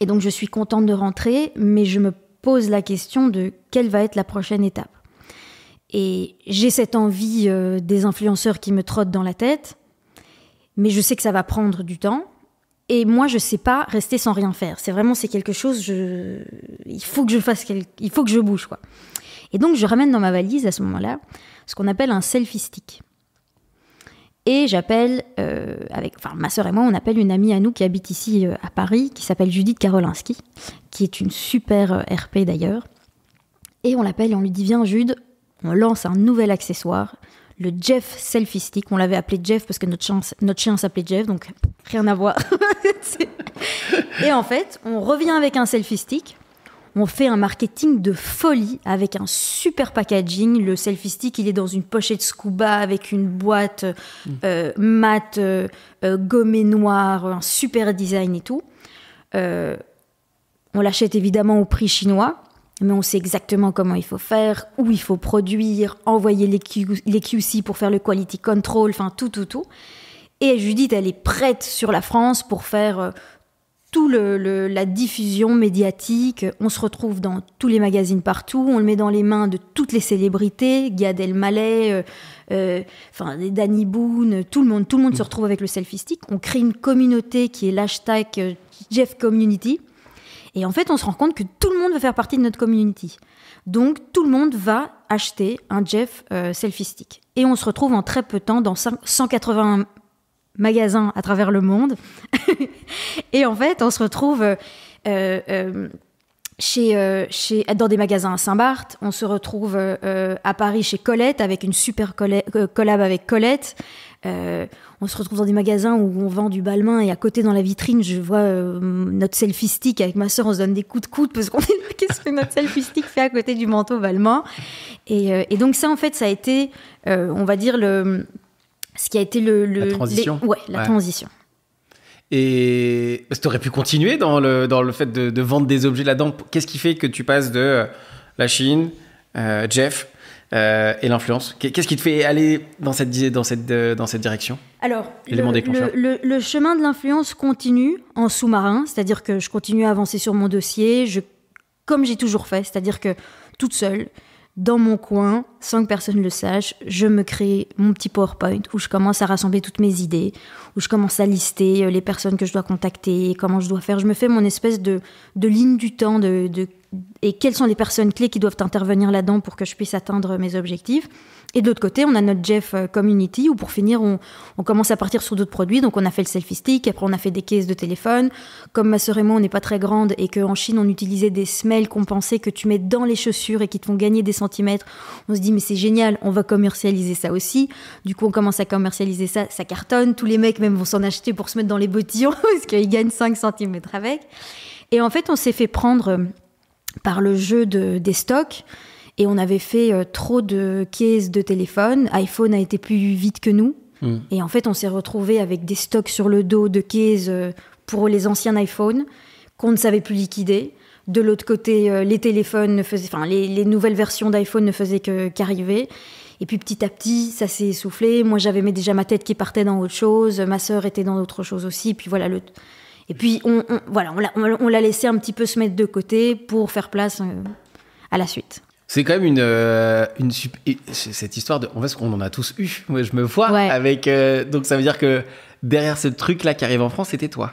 et donc, je suis contente de rentrer, mais je me pose la question de quelle va être la prochaine étape. Et j'ai cette envie des influenceurs qui me trottent dans la tête mais je sais que ça va prendre du temps. Et moi, je sais pas rester sans rien faire. C'est vraiment, c'est quelque chose. Je... Il faut que je fasse, il faut que je bouge, quoi. Et donc, je ramène dans ma valise à ce moment-là ce qu'on appelle un selfie stick. Et j'appelle, euh, avec, enfin, ma sœur et moi, on appelle une amie à nous qui habite ici euh, à Paris, qui s'appelle Judith Karolinski, qui est une super euh, RP d'ailleurs. Et on l'appelle et on lui dit Viens, Jude, on lance un nouvel accessoire le Jeff Selfie Stick, On l'avait appelé Jeff parce que notre chien, s'appelait Jeff, donc rien à voir. et en fait, on revient avec un selfie stick. On fait un marketing de folie avec un super packaging. Le selfie stick, il est dans une pochette scuba avec une boîte euh, mm. euh mat, euh, euh, gommée noire, un super design et tout. on l'achète évidemment au prix chinois mais on sait exactement comment il faut faire, où il faut produire, envoyer les, QC pour faire le quality control, enfin tout, tout, tout. Et Judith, elle est prête sur la France pour faire euh, tout le, la diffusion médiatique. On se retrouve dans tous les magazines partout. On le met dans les mains de toutes les célébrités, Gad Elmaleh, euh, euh, Danny Boone, tout le monde. Tout le monde se mm. retrouve avec le selfie stick. On crée une communauté qui est l'hashtag Jeff Community. Et en fait, on se rend compte que tout le monde veut faire partie de notre community. Donc, tout le monde va acheter un Jeff euh, selfie stick. Et on se retrouve en très peu de temps dans 180 magasins à travers le monde. et en fait, on se retrouve euh, euh, chez, chez, dans des magasins à Saint-Barth. On se retrouve à Paris chez Colette avec une super collab avec Colette. Euh, on se retrouve dans des magasins où on vend du balmain et à côté dans la vitrine, je vois euh, notre selfie stick avec ma soeur, on se donne des coups de coude parce qu'on est qu'est-ce que notre selfie stick fait à côté du manteau balmain. Et, euh, donc ça, en fait, ça a été, on va dire, le, ce qui a été le... la transition. Et parce que tu aurais pu continuer dans le, dans le fait de vendre des objets là-dedans. Qu'est-ce qui fait que tu passes de la Chine, Jeff, euh, et l'influence. Qu'est-ce qui te fait aller dans cette, dans cette, euh, dans cette direction Alors, le, chemin de l'influence continue en sous-marin, c'est-à-dire que je continue à avancer sur mon dossier, je, comme j'ai toujours fait, c'est-à-dire que toute seule, dans mon coin, sans que personne le sache, je me crée mon petit PowerPoint où je commence à rassembler toutes mes idées, où je commence à lister euh, les personnes que je dois contacter, comment je dois faire. Je me fais mon espèce de, de ligne du temps de, de et quelles sont les personnes clés qui doivent intervenir là-dedans pour que je puisse atteindre mes objectifs. Et de l'autre côté, on a notre Jeff euh, Community où pour finir, on, commence à partir sur d'autres produits. Donc on a fait le selfie stick, après on a fait des caisses de téléphone. Comme ma sœur et moi, on n'est pas très grande et qu'en Chine, on utilisait des semelles qu'on que tu mets dans les chaussures et qui te font gagner des centimètres. On se dit mais c'est génial, on va commercialiser ça aussi. Du coup, on commence à commercialiser ça, ça cartonne. Tous les mecs même vont s'en acheter pour se mettre dans les bottillons parce qu'ils gagnent 5 centimètres avec. Et en fait, on s'est fait prendre euh, par le jeu des stocks. Et on avait fait euh, trop de caisses de téléphone. iPhone a été plus vite que nous. Mm. Et en fait, on s'est retrouvé avec des stocks sur le dos de caisses euh, pour les anciens iPhones qu'on ne savait plus liquider. De l'autre côté, euh, les téléphones ne faisaient, enfin, les, nouvelles versions d'iPhone ne faisaient qu'arriver. et puis petit à petit, ça s'est essoufflé. Moi, j'avais déjà ma tête qui partait dans autre chose. Ma sœur était dans autre chose aussi. Et Puis voilà, le, et puis, on, voilà, on l'a laissé un petit peu se mettre de côté pour faire place euh, à la suite. C'est quand même une, euh, une cette histoire de en fait qu'on en a tous eu. je me vois avec euh, donc ça veut dire que derrière ce truc là qui arrive en France, c'était toi.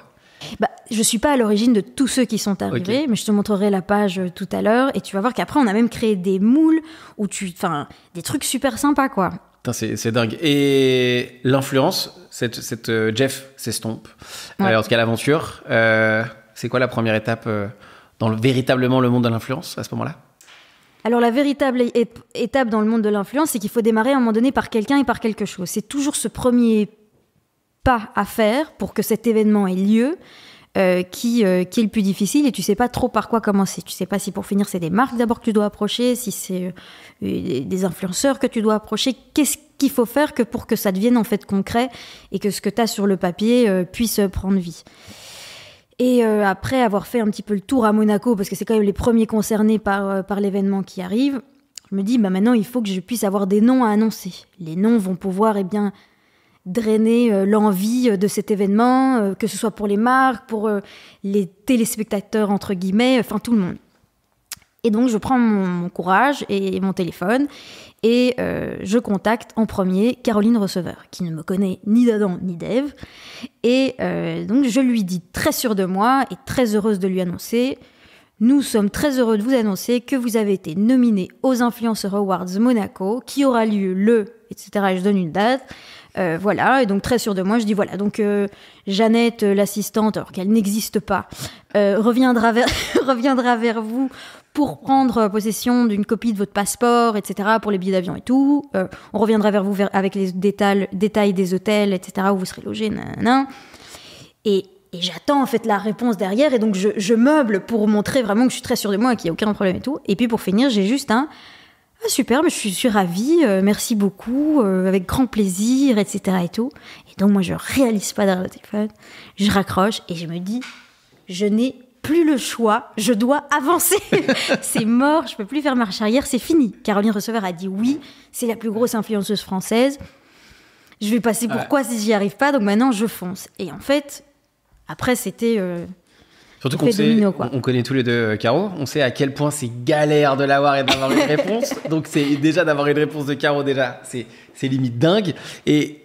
Bah, je suis pas à l'origine de tous ceux qui sont arrivés, mais je te montrerai la page tout à l'heure et tu vas voir qu'après on a même créé des moules ou tu enfin des trucs super sympas quoi. C'est dingue. Et l'influence, cette, euh, Jeff s'estompe. Alors ce en tout cas, l'aventure. Euh, c'est quoi la première étape euh, dans véritablement le monde de l'influence à ce moment-là alors la véritable étape dans le monde de l'influence, c'est qu'il faut démarrer à un moment donné par quelqu'un et par quelque chose. C'est toujours ce premier pas à faire pour que cet événement ait lieu. qui, est le plus difficile et tu sais pas trop par quoi commencer. Tu sais pas si pour finir c'est des marques d'abord que tu dois approcher, si c'est des influenceurs que tu dois approcher, qu'est-ce qu'il faut faire que pour que ça devienne en fait concret et que ce que tu as sur le papier euh, puisse euh, prendre vie. Et euh, après avoir fait un petit peu le tour à Monaco, parce que c'est quand même les premiers concernés par, l'événement qui arrive, je me dis, bah maintenant il faut que je puisse avoir des noms à annoncer. Les noms vont pouvoir eh bien, drainer l'envie de cet événement, que ce soit pour les marques, pour les téléspectateurs, entre guillemets, enfin tout le monde. Et donc je prends mon courage et mon téléphone et euh, je contacte en premier Caroline Receveur, qui ne me connaît ni d'Adam ni d'Ève. Et euh, donc je lui dis très sûre de moi et très heureuse de lui annoncer, nous sommes très heureux de vous annoncer que vous avez été nominée aux Influencer Awards Monaco, qui aura lieu le, etc. je donne une date. Euh, voilà, et donc très sûre de moi, je dis voilà. Donc Jeannette, l'assistante, alors qu'elle n'existe pas, reviendra, vers, reviendra vers vous pour prendre possession d'une copie de votre passeport, etc., pour les billets d'avion et tout. Euh, on reviendra vers vous avec les détails, détails, des hôtels, etc., où vous serez logé, nan. Et, et j'attends en fait la réponse derrière, et donc je, meuble pour montrer vraiment que je suis très sûre de moi qu'il n'y a aucun problème et tout. Et puis pour finir, j'ai juste un ah, super, mais je suis, ravie, euh, merci beaucoup, euh, avec grand plaisir, etc. et tout. Et donc moi je réalise pas derrière le téléphone, je raccroche et je me dis je n'ai plus le choix, je dois avancer. c'est mort, je peux plus faire marche arrière, c'est fini. Caroline Receveur a dit oui, c'est la plus grosse influenceuse française. Je vais passer pourquoi si j'y arrive pas, donc maintenant je fonce. Et en fait, après c'était euh, Surtout qu'on on connaît tous les deux euh, Caro, on sait à quel point c'est galère de l'avoir et d'avoir une réponse. Donc c'est déjà d'avoir une réponse de Caro déjà, c'est limite dingue. Et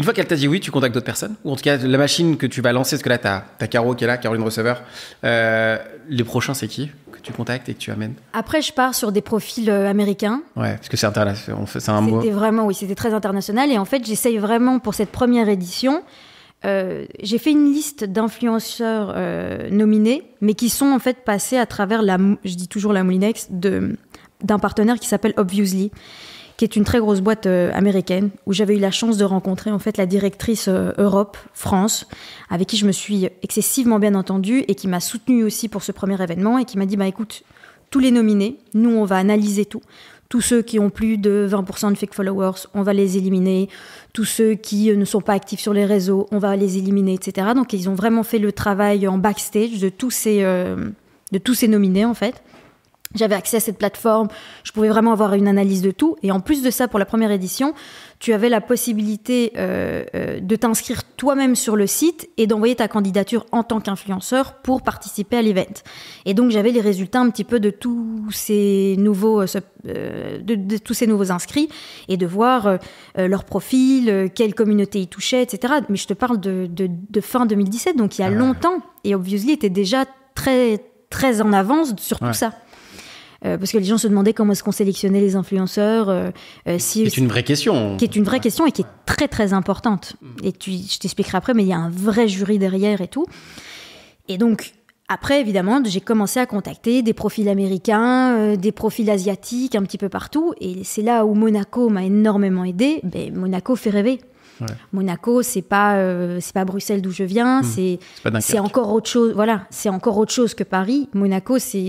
une fois qu'elle t'a dit oui, tu contactes d'autres personnes Ou en tout cas, la machine que tu vas lancer, parce que là, t'as as Caro qui est là, Caroline Receveur. Euh, les prochains, c'est qui que tu contactes et que tu amènes Après, je pars sur des profils euh, américains. Ouais, parce que c'est international. un mot. C'était vraiment, oui, c'était très international. Et en fait, j'essaye vraiment pour cette première édition. Euh, j'ai fait une liste d'influenceurs nominés, mais qui sont en fait passés à travers la, je dis toujours la Moulinex, d'un partenaire qui s'appelle Obviously qui est une très grosse boîte euh, américaine, où j'avais eu la chance de rencontrer en fait la directrice euh, Europe France, avec qui je me suis excessivement bien entendue et qui m'a soutenue aussi pour ce premier événement et qui m'a dit bah écoute, tous les nominés, nous on va analyser tout. Tous ceux qui ont plus de 20% de fake followers, on va les éliminer. Tous ceux qui euh, ne sont pas actifs sur les réseaux, on va les éliminer, etc. Donc ils ont vraiment fait le travail en backstage de tous ces, de tous ces nominés en fait. J'avais accès à cette plateforme, je pouvais vraiment avoir une analyse de tout. Et en plus de ça, pour la première édition, tu avais la possibilité euh, euh, de t'inscrire toi-même sur le site et d'envoyer ta candidature en tant qu'influenceur pour participer à l'event. Et donc j'avais les résultats un petit peu de tous ces nouveaux, euh, de, tous ces nouveaux inscrits et de voir leur profil, quelle communauté ils touchaient, etc. Mais je te parle de, fin 2017, donc il y a ah longtemps. Et Obviously était déjà très très en avance sur tout ça. Euh, parce que les gens se demandaient comment est-ce qu'on sélectionnait les influenceurs. Euh, euh, si, c'est une vraie question. Qui est une vraie question et qui est très très importante. Mm. Et je t'expliquerai après, mais il y a un vrai jury derrière et tout. Et donc, après, évidemment, j'ai commencé à contacter des profils américains, des profils asiatiques, un petit peu partout. Et c'est là où Monaco m'a énormément aidé. Ben, Monaco fait rêver. Monaco, c'est pas euh, c'est pas Bruxelles d'où je viens, hmm. c'est encore autre chose. Voilà, c'est encore autre chose que Paris. Monaco, c'est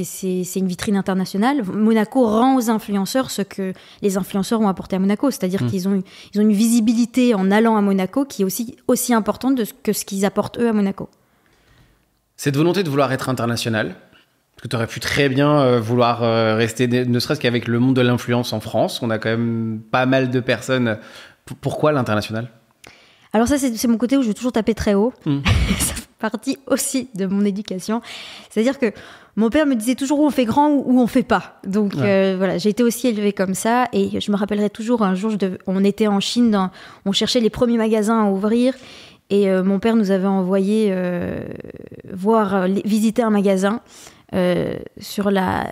une vitrine internationale. Monaco rend aux influenceurs ce que les influenceurs ont apporté à Monaco, c'est-à-dire hmm. qu'ils ont ils ont une visibilité en allant à Monaco qui est aussi aussi importante de, que ce qu'ils apportent eux à Monaco. Cette volonté de vouloir être international, parce que tu aurais pu très bien euh, vouloir euh, rester, ne serait-ce qu'avec le monde de l'influence en France. On a quand même pas mal de personnes. pourquoi l'international alors ça, c'est mon côté où je veux toujours taper très haut. Mm. ça fait partie aussi de mon éducation. C'est-à-dire que mon père me disait toujours où on fait grand ou où on fait pas. Donc euh, voilà, j'ai été aussi élevée comme ça. Et je me rappellerai toujours, un jour, on était en Chine, dans... on cherchait les premiers magasins à ouvrir. Et euh, mon père nous avait envoyé euh, voir, visiter un magasin sur la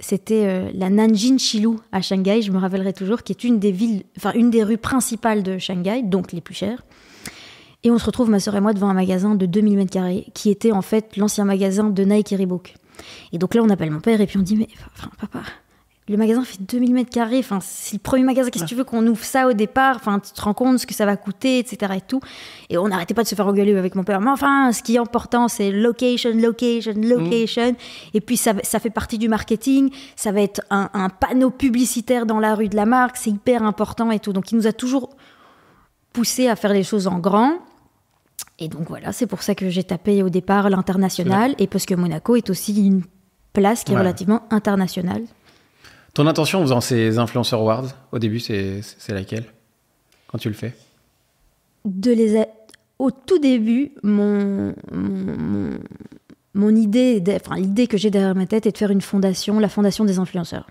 c'était euh, la Nanjing Shilu à Shanghai, je me rappellerai toujours, qui est une des villes, enfin une des rues principales de Shanghai, donc les plus chères. Et on se retrouve, ma soeur et moi, devant un magasin de 2000 mètres carrés, qui était en fait l'ancien magasin de Nike et Reebok. Et donc là, on appelle mon père et puis on dit, mais enfin, papa, le magasin fait 2000 mètres carrés. Enfin, c'est le premier magasin. Qu'est-ce que tu veux qu'on ouvre ça au départ Enfin, tu te rends compte ce que ça va coûter, etc. Et tout. Et on n'arrêtait pas de se faire engueuler avec mon père. Mais enfin, ce qui est important, c'est location, location, mmh. location. Et puis ça, fait partie du marketing. Ça va être un, panneau publicitaire dans la rue de la marque. C'est hyper important et tout. Donc, il nous a toujours poussé à faire les choses en grand. Et donc voilà, c'est pour ça que j'ai tapé au départ l'international et parce que Monaco est aussi une place qui est relativement internationale. Ton intention en faisant ces Influencer awards au début, c'est laquelle Quand tu le fais De les Au tout début, mon, mon, idée, l'idée que j'ai derrière ma tête est de faire une fondation, la fondation des influenceurs.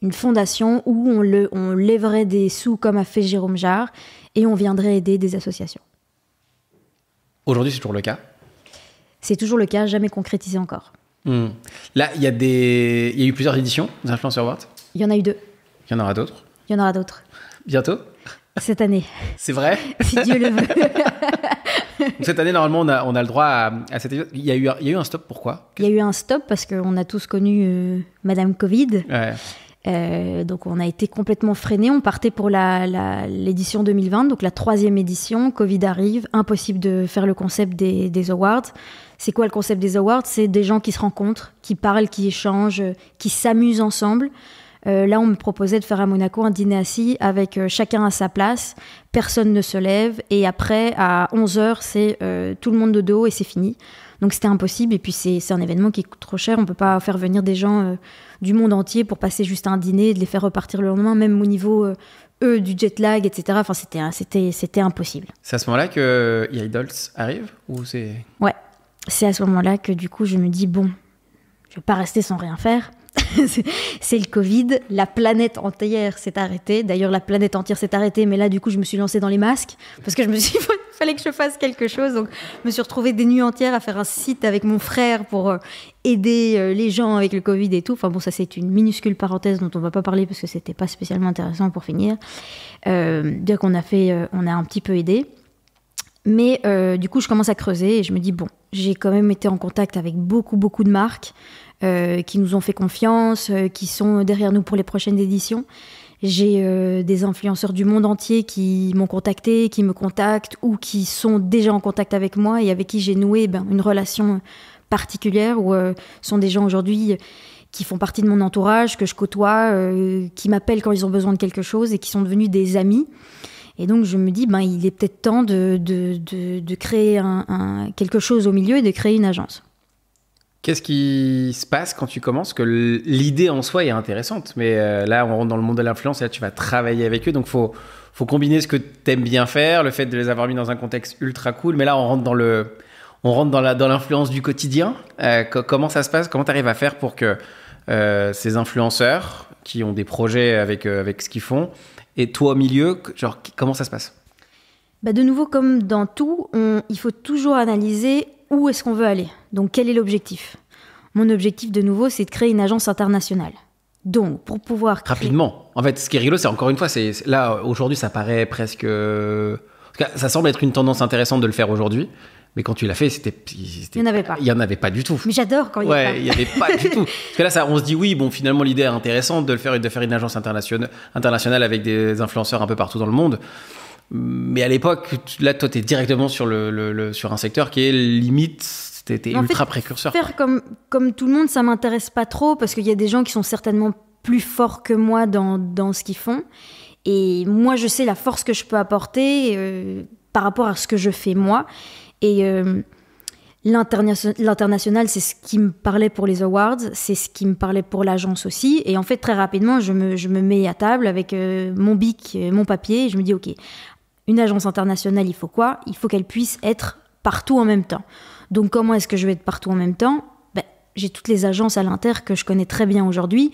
Une fondation où on, le, on lèverait des sous comme a fait Jérôme Jarre et on viendrait aider des associations. Aujourd'hui, c'est toujours le cas C'est toujours le cas, jamais concrétisé encore. Hmm. Là, il y, a des... y a eu plusieurs éditions des Influencer Awards. Il y en a eu deux. Il y en aura d'autres Il y en aura d'autres. Bientôt Cette année. C'est vrai Si Dieu le veut. cette année, normalement, on a, on a le droit à, cette cet Il y, a eu, un stop, pourquoi Il y a eu un stop parce qu'on a tous connu euh, Madame Covid. Ouais. Euh, donc on a été complètement freiné. On partait pour l'édition 2020, donc la troisième édition. Covid arrive, impossible de faire le concept des, des awards. C'est quoi le concept des awards C'est des gens qui se rencontrent, qui parlent, qui échangent, euh, qui s'amusent ensemble. Euh, là, on me proposait de faire à Monaco un dîner assis avec euh, chacun à sa place, personne ne se lève, et après, à 11h, c'est euh, tout le monde de dos et c'est fini. Donc c'était impossible, et puis c'est un événement qui coûte trop cher, on ne peut pas faire venir des gens du monde entier pour passer juste un dîner et de les faire repartir le lendemain, même au niveau eux, du jet lag, etc. Enfin, c'était impossible. C'est à ce moment-là que e Idols arrive ou c'est... Ouais, c'est à ce moment-là que du coup, je me dis, bon, je vais pas rester sans rien faire. c'est le Covid, la planète entière s'est arrêtée. D'ailleurs, la planète entière s'est arrêtée, mais là, du coup, je me suis lancée dans les masques parce que je me suis dit, il fallait que je fasse quelque chose. Donc, je me suis retrouvée des nuits entières à faire un site avec mon frère pour euh, aider euh, les gens avec le Covid et tout. Enfin, bon, ça, c'est une minuscule parenthèse dont on va pas parler parce que c'était pas spécialement intéressant pour finir. Euh, dire qu'on a fait, on a un petit peu aidé. Mais du coup, je commence à creuser et je me dis, bon, j'ai quand même été en contact avec beaucoup, beaucoup de marques. Euh, qui nous ont fait confiance, euh, qui sont derrière nous pour les prochaines éditions. J'ai euh, des influenceurs du monde entier qui m'ont contacté, qui me contactent ou qui sont déjà en contact avec moi et avec qui j'ai noué ben, une relation particulière ou sont des gens aujourd'hui qui font partie de mon entourage, que je côtoie, qui m'appellent quand ils ont besoin de quelque chose et qui sont devenus des amis. Et donc je me dis, ben, il est peut-être temps de, de, de, de créer un, un, quelque chose au milieu et de créer une agence. Qu'est-ce qui se passe quand tu commences Que l'idée en soi est intéressante, mais euh, là, on rentre dans le monde de l'influence et là, tu vas travailler avec eux. Donc, faut, faut combiner ce que tu aimes bien faire, le fait de les avoir mis dans un contexte ultra cool. Mais là, on rentre dans le, on rentre dans la, dans l'influence du quotidien. Euh, comment ça se passe Comment tu arrives à faire pour que euh, ces influenceurs qui ont des projets avec avec ce qu'ils font et toi au milieu, genre comment ça se passe bah, de nouveau, comme dans tout, il faut toujours analyser où est-ce qu'on veut aller Donc quel est l'objectif Mon objectif de nouveau, c'est de créer une agence internationale. Donc, pour pouvoir... Rapidement. En fait, ce qui est rigolo, c'est encore une fois, c'est là, aujourd'hui, ça paraît presque... ça semble être une tendance intéressante de le faire aujourd'hui. Mais quand tu l'as fait, c'était. Il n'y en avait pas. Il n'y en avait pas du tout. Mais j'adore quand il ouais, n'y en avait pas du tout. Parce que là, ça, on se dit, oui, bon, finalement, l'idée est intéressante de le faire, de faire une agence internationale, internationale avec des influenceurs un peu partout dans le monde. Mais à l'époque, là, toi, tu es directement sur, le, sur un secteur qui est limite t'es ultra précurseur. comme, comme tout le monde, ça m'intéresse pas trop parce qu'il y a des gens qui sont certainement plus forts que moi dans, dans ce qu'ils font. Et moi, je sais la force que je peux apporter euh, par rapport à ce que je fais moi. Et euh, l'international, c'est ce qui me parlait pour les awards, c'est ce qui me parlait pour l'agence aussi. Et en fait, très rapidement, je me, je me mets à table avec euh, mon bic, mon papier, et je me dis, OK, une agence internationale, il faut quoi Il faut qu'elle puisse être partout en même temps. Donc comment est-ce que je vais être partout en même temps ben, J'ai toutes les agences à l'inter que je connais très bien aujourd'hui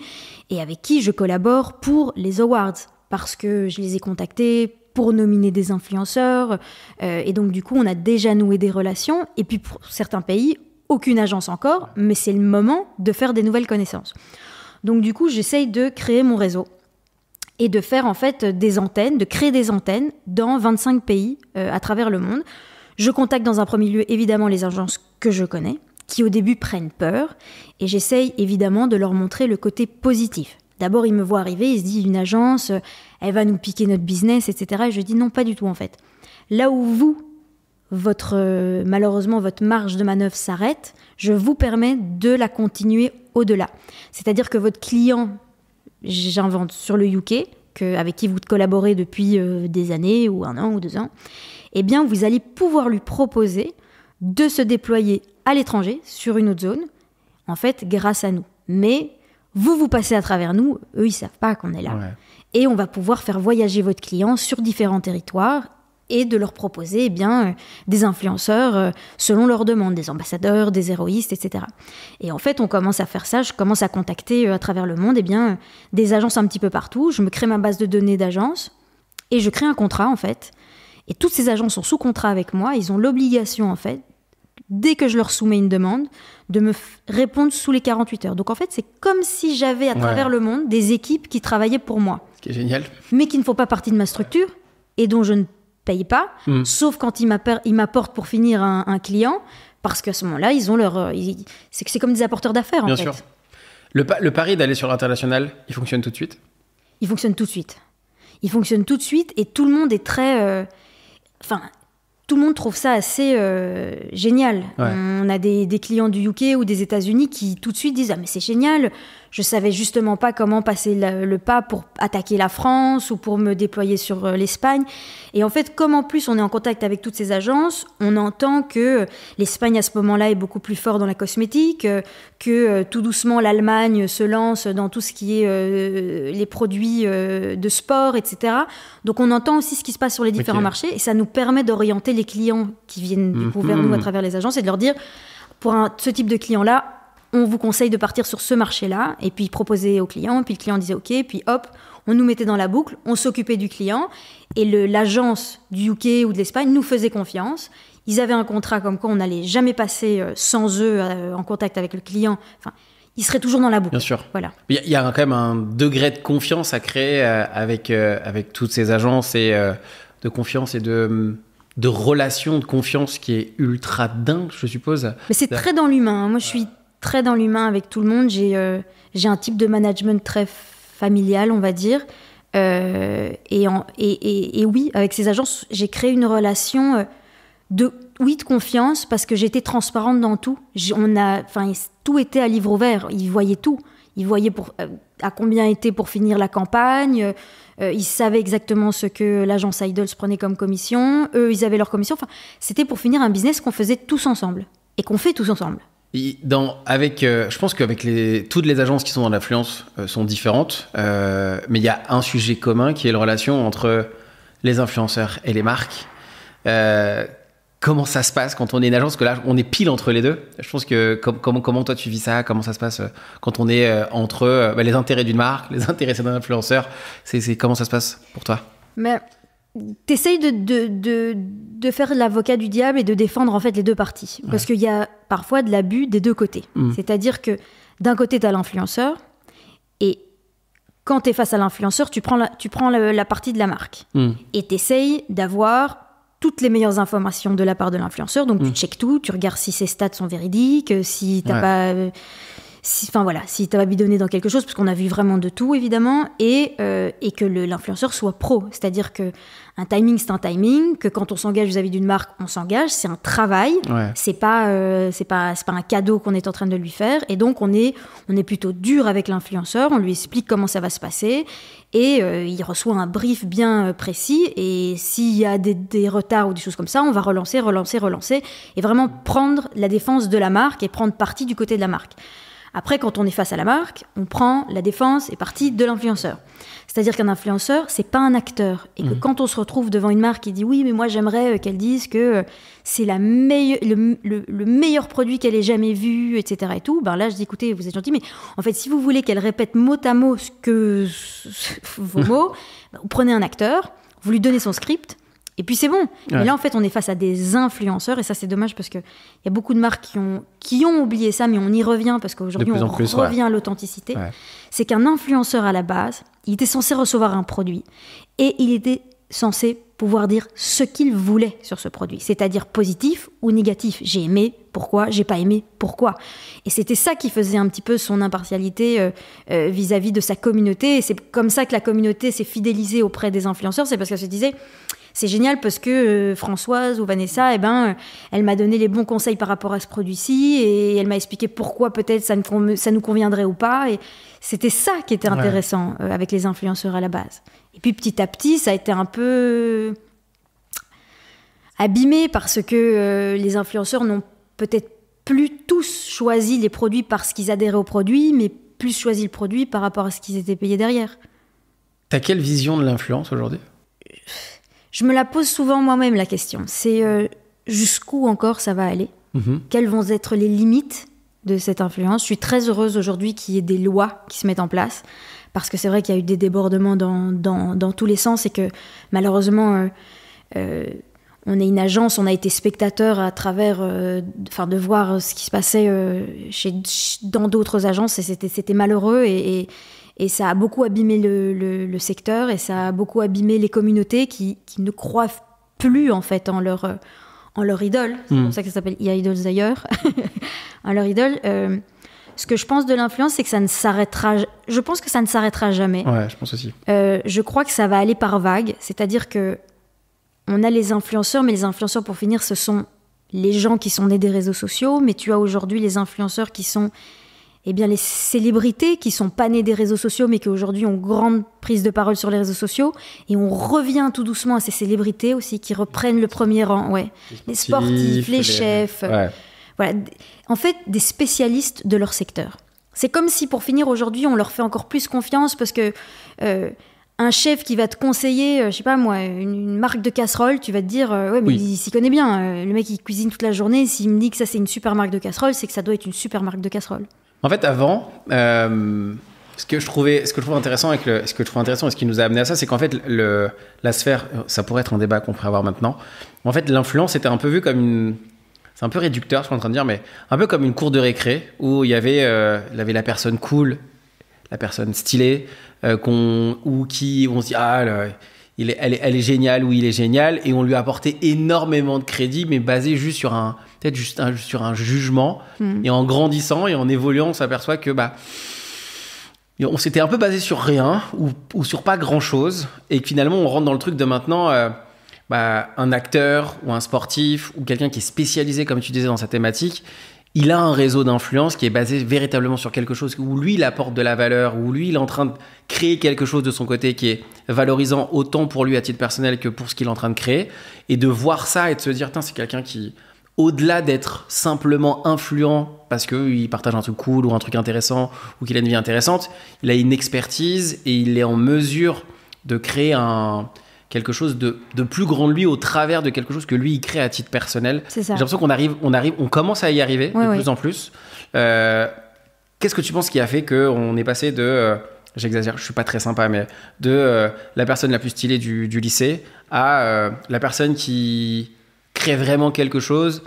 et avec qui je collabore pour les awards parce que je les ai contactées pour nominer des influenceurs euh, et donc du coup on a déjà noué des relations et puis pour certains pays aucune agence encore mais c'est le moment de faire des nouvelles connaissances. Donc du coup j'essaye de créer mon réseau et de faire en fait des antennes, de créer des antennes dans 25 pays euh, à travers le monde. Je contacte dans un premier lieu évidemment les agences que je connais, qui au début prennent peur, et j'essaye évidemment de leur montrer le côté positif. D'abord, ils me voient arriver, ils se disent une agence, elle va nous piquer notre business, etc. Et je dis non, pas du tout en fait. Là où vous, votre euh, malheureusement votre marge de manœuvre s'arrête, je vous permets de la continuer au-delà. C'est-à-dire que votre client j'invente sur le UK, que, avec qui vous collaborez depuis euh, des années ou un an ou deux ans, eh bien vous allez pouvoir lui proposer de se déployer à l'étranger sur une autre zone, en fait grâce à nous. Mais vous vous passez à travers nous, eux ils savent pas qu'on est là. Et on va pouvoir faire voyager votre client sur différents territoires et de leur proposer eh bien, euh, des influenceurs euh, selon leurs demandes, des ambassadeurs, des héroïstes, etc. Et en fait, on commence à faire ça, je commence à contacter euh, à travers le monde et eh bien, des agences un petit peu partout, je me crée ma base de données d'agences et je crée un contrat en fait. Et toutes ces agences sont sous contrat avec moi, ils ont l'obligation en fait dès que je leur soumets une demande, de me répondre sous les 48 heures. Donc en fait, c'est comme si j'avais à travers le monde des équipes qui travaillaient pour moi. qui est génial. Mais qui ne font pas partie de ma structure et dont je ne paye pas, mm. sauf quand ils m'apportent pour finir un, client, parce qu'à ce moment-là, ils ont leur. Euh, c'est comme des apporteurs d'affaires, en fait. Le, pari d'aller sur l'international, il fonctionne tout de suite Il fonctionne tout de suite. Il fonctionne tout de suite et tout le monde est très. Euh, enfin, tout le monde trouve ça assez euh, génial. On a des, des, clients du UK ou des États-Unis qui tout de suite disent Ah, mais c'est génial, je savais justement pas comment passer le, pas pour attaquer la France ou pour me déployer sur euh, l'Espagne. Et en fait, comme en plus on est en contact avec toutes ces agences, on entend que l'Espagne à ce moment-là est beaucoup plus forte dans la cosmétique, euh, que euh, tout doucement l'Allemagne se lance dans tout ce qui est les produits de sport, etc. Donc on entend aussi ce qui se passe sur les différents marchés et ça nous permet d'orienter les clients qui viennent du nous mhm. à travers les agences et de leur dire pour ce type de client-là, on vous conseille de partir sur ce marché-là, et puis proposer au client, puis le client disait OK, puis hop, on nous mettait dans la boucle, on s'occupait du client, et l'agence du UK ou de l'Espagne nous faisait confiance. Ils avaient un contrat comme quoi on n'allait jamais passer euh, sans eux euh, en contact avec le client. Enfin, ils seraient toujours dans la boucle. Bien sûr. Voilà. Il y a quand même un degré de confiance à créer euh, avec, avec toutes ces agences et de confiance et de de relation de confiance qui est ultra dingue, je suppose. Mais c'est très dans l'humain. Hein. Moi, je suis très dans l'humain avec tout le monde. J'ai euh, j'ai un type de management très familial, on va dire. Euh, et, et, et, oui, avec ces agences, j'ai créé une relation euh, de oui confiance parce que j'étais transparente dans tout. On a, enfin, tout était à livre ouvert. Ils voyaient tout. Ils voyaient pour, à combien était pour finir la campagne. ils savaient exactement ce que l'agence Idols prenait comme commission. Eux, ils avaient leur commission. Enfin, c'était pour finir un business qu'on faisait tous ensemble et qu'on fait tous ensemble avec, euh, je pense que les, toutes les agences qui sont dans l'influence euh, sont différentes, euh, mais il y a un sujet commun qui est la relation entre les influenceurs et les marques. comment ça se passe quand on est une agence Parce que là, on est pile entre les deux. Je pense que comment, comment toi tu vis ça Comment ça se passe quand on est entre bah, les intérêts d'une marque, les intérêts d'un influenceur C'est comment ça se passe pour toi mais t'essayes de, de, faire l'avocat du diable et de défendre en fait les deux parties. Parce qu'il y a parfois de l'abus des deux côtés. Mm. C'est-à-dire que d'un côté, tu as l'influenceur et quand tu es face à l'influenceur, tu prends, la, tu prends la, partie de la marque et mm. et t'essayes d'avoir toutes les meilleures informations de la part de l'influenceur. Donc tu mm. checks tout, tu regardes si ses stats sont véridiques, euh, si t'as pas euh, si, enfin voilà, si tu as bidonné dans quelque chose, parce qu'on a vu vraiment de tout évidemment, et, euh, et que l'influenceur soit pro, c'est-à-dire que un timing c'est un timing, que quand on s'engage vis-à-vis d'une marque, on s'engage, c'est un travail, euh, c'est pas c'est pas pas un cadeau qu'on est en train de lui faire, et donc on est on est plutôt dur avec l'influenceur, on lui explique comment ça va se passer, et euh, il reçoit un brief bien précis, et s'il y a des, des retards ou des choses comme ça, on va relancer, relancer, relancer, et vraiment prendre la défense de la marque et prendre parti du côté de la marque. Après, quand on est face à la marque, on prend la défense et partie de l'influenceur. C'est-à-dire qu'un influenceur, c'est pas un acteur. Et que mmh. quand on se retrouve devant une marque qui dit oui, mais moi j'aimerais euh, qu'elle dise que euh, c'est la le, meilleur produit qu'elle ait jamais vu, etc. Et tout, ben là je dis écoutez, vous êtes gentil, mais en fait, si vous voulez qu'elle répète mot à mot ce que vos mots, ben, vous prenez un acteur, vous lui donnez son script, et puis c'est bon. Mais là, en fait, on est face à des influenceurs. Et ça, c'est dommage parce qu'il y a beaucoup de marques qui ont, qui ont oublié ça, mais on y revient parce qu'aujourd'hui, on revient à l'authenticité. C'est qu'un influenceur, à la base, il était censé recevoir un produit et il était censé pouvoir dire ce qu'il voulait sur ce produit, c'est-à-dire positif ou négatif. J'ai aimé, pourquoi J'ai pas aimé, pourquoi Et c'était ça qui faisait un petit peu son impartialité euh, euh, vis-à-vis -vis de sa communauté. Et c'est comme ça que la communauté s'est fidélisée auprès des influenceurs, c'est parce qu'elle se disait c'est génial parce que euh, Françoise ou Vanessa, eh ben, euh, elle m'a donné les bons conseils par rapport à ce produit-ci et elle m'a expliqué pourquoi peut-être ça, ça, nous conviendrait ou pas. Et c'était ça qui était intéressant euh, avec les influenceurs à la base. Et puis petit à petit, ça a été un peu abîmé parce que les influenceurs n'ont peut-être plus tous choisi les produits parce qu'ils adhéraient au produit, mais plus choisi le produit par rapport à ce qu'ils étaient payés derrière. T'as quelle vision de l'influence aujourd'hui je me la pose souvent moi-même la question. C'est euh, jusqu'où encore ça va aller mhm. Quelles vont être les limites de cette influence Je suis très heureuse aujourd'hui qu'il y ait des lois qui se mettent en place parce que c'est vrai qu'il y a eu des débordements dans, tous les sens et que malheureusement, euh, euh, on est une agence, on a été spectateur à travers, enfin, de voir ce qui se passait chez, dans d'autres agences et c'était malheureux et, et ça a beaucoup abîmé le, le, secteur et ça a beaucoup abîmé les communautés qui, qui ne croient plus en fait en leur, euh, en leur idole. C'est pour hmm. ça que ça s'appelle a e idols d'ailleurs. en leur idole. Euh, ce que je pense de l'influence, c'est que ça ne s'arrêtera. Je pense que ça ne s'arrêtera jamais. Ouais, je pense aussi. Euh, je crois que ça va aller par vagues, c'est-à-dire que on a les influenceurs, mais les influenceurs, pour finir, ce sont les gens qui sont nés des réseaux sociaux. Mais tu as aujourd'hui les influenceurs qui sont eh bien, les célébrités qui sont pas nées des réseaux sociaux, mais qui aujourd'hui ont grande prise de parole sur les réseaux sociaux, et on revient tout doucement à ces célébrités aussi qui reprennent le premier rang. Ouais. Les sportifs, les, chefs. Voilà. En fait, des spécialistes de leur secteur. C'est comme si, pour finir aujourd'hui, on leur fait encore plus confiance parce que. Euh, un chef qui va te conseiller, euh, je sais pas moi, une, marque de casserole, tu vas te dire, euh, ouais, mais il, s'y connaît bien. le mec, il cuisine toute la journée. S'il me dit que ça, c'est une super marque de casserole, c'est que ça doit être une super marque de casserole. En fait, avant, euh, ce que je trouvais, trouve intéressant ce que je trouve intéressant et ce qui nous a amené à ça, c'est qu'en fait, la sphère, ça pourrait être un débat qu'on pourrait avoir maintenant. En fait, l'influence était un peu vue comme une, c'est un peu réducteur, je suis en train de dire, mais un peu comme une cour de récré où il y avait, euh, avait la personne cool, la personne stylée, euh, qu'on, ou qui, on se dit ah, elle, est, géniale ou il est génial et on lui apportait énormément de crédit mais basé juste sur un, peut-être juste sur un jugement. Hmm. Et en grandissant et en évoluant, on s'aperçoit que bah, on s'était un peu basé sur rien ou, sur pas grand-chose. Et que finalement, on rentre dans le truc de maintenant, euh, bah, un acteur ou un sportif ou quelqu'un qui est spécialisé, comme tu disais, dans sa thématique, il a un réseau d'influence qui est basé véritablement sur quelque chose où lui, il apporte de la valeur, où lui, il est en train de créer quelque chose de son côté qui est valorisant autant pour lui à titre personnel que pour ce qu'il est en train de créer. Et de voir ça et de se dire, c'est quelqu'un qui au-delà d'être simplement influent parce qu'il partage un truc cool ou un truc intéressant ou qu'il a une vie intéressante, il a une expertise et il est en mesure de créer quelque chose de, plus grand de lui au travers de quelque chose que lui il crée à titre personnel. J'ai l'impression qu'on arrive, on arrive, on commence à y arriver de plus en plus. Euh, qu'est-ce que tu penses qui a fait qu'on est passé de, euh, j'exagère, je suis pas très sympa, mais de euh, la personne la plus stylée du lycée à la personne qui crée vraiment quelque chose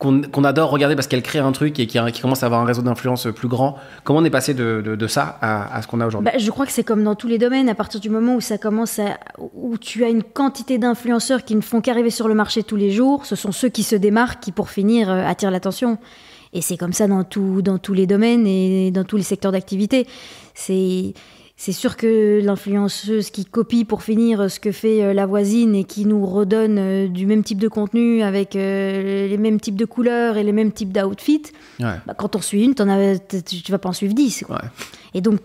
qu'on adore regarder parce qu'elle crée un truc et qui, commence à avoir un réseau d'influence plus grand. Comment on est passé de, de, ça à, ce qu'on a aujourd'hui bah, Je crois que c'est comme dans tous les domaines, à partir du moment où ça commence à, où tu as une quantité d'influenceurs qui ne font qu'arriver sur le marché tous les jours, ce sont ceux qui se démarquent qui, pour finir, euh, attirent l'attention. Et c'est comme ça dans, tout, dans tous les domaines et dans tous les secteurs d'activité. C'est c'est sûr que l'influenceuse qui copie pour finir ce que fait euh, la voisine et qui nous redonne euh, du même type de contenu avec euh, les mêmes types de couleurs et les mêmes types d'outfits, bah, quand on suit une, en ne tu vas pas en suivre 10. Et donc,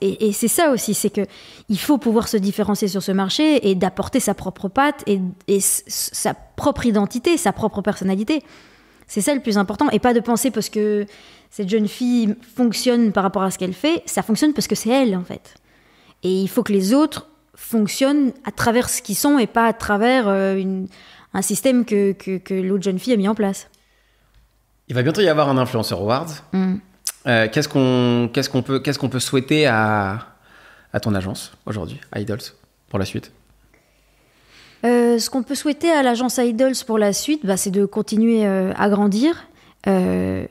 et, et c'est ça aussi, c'est que il faut pouvoir se différencier sur ce marché et d'apporter sa propre patte et sa propre identité, sa propre personnalité. C'est ça le plus important. Et pas de penser parce que cette jeune fille fonctionne par rapport à ce qu'elle fait, ça fonctionne parce que c'est elle en fait. Et il faut que les autres fonctionnent à travers ce qu'ils sont et pas à travers euh, un système que, l'autre jeune fille a mis en place. Il va bientôt y avoir un influenceur awards. Mm. Euh, qu'est-ce qu'on qu'est-ce qu'on peut qu'est-ce qu'on peut souhaiter à, à ton agence aujourd'hui, à Idols, pour la suite euh, ce qu'on peut souhaiter à l'agence Idols pour la suite, bah, c'est de continuer à grandir. Euh,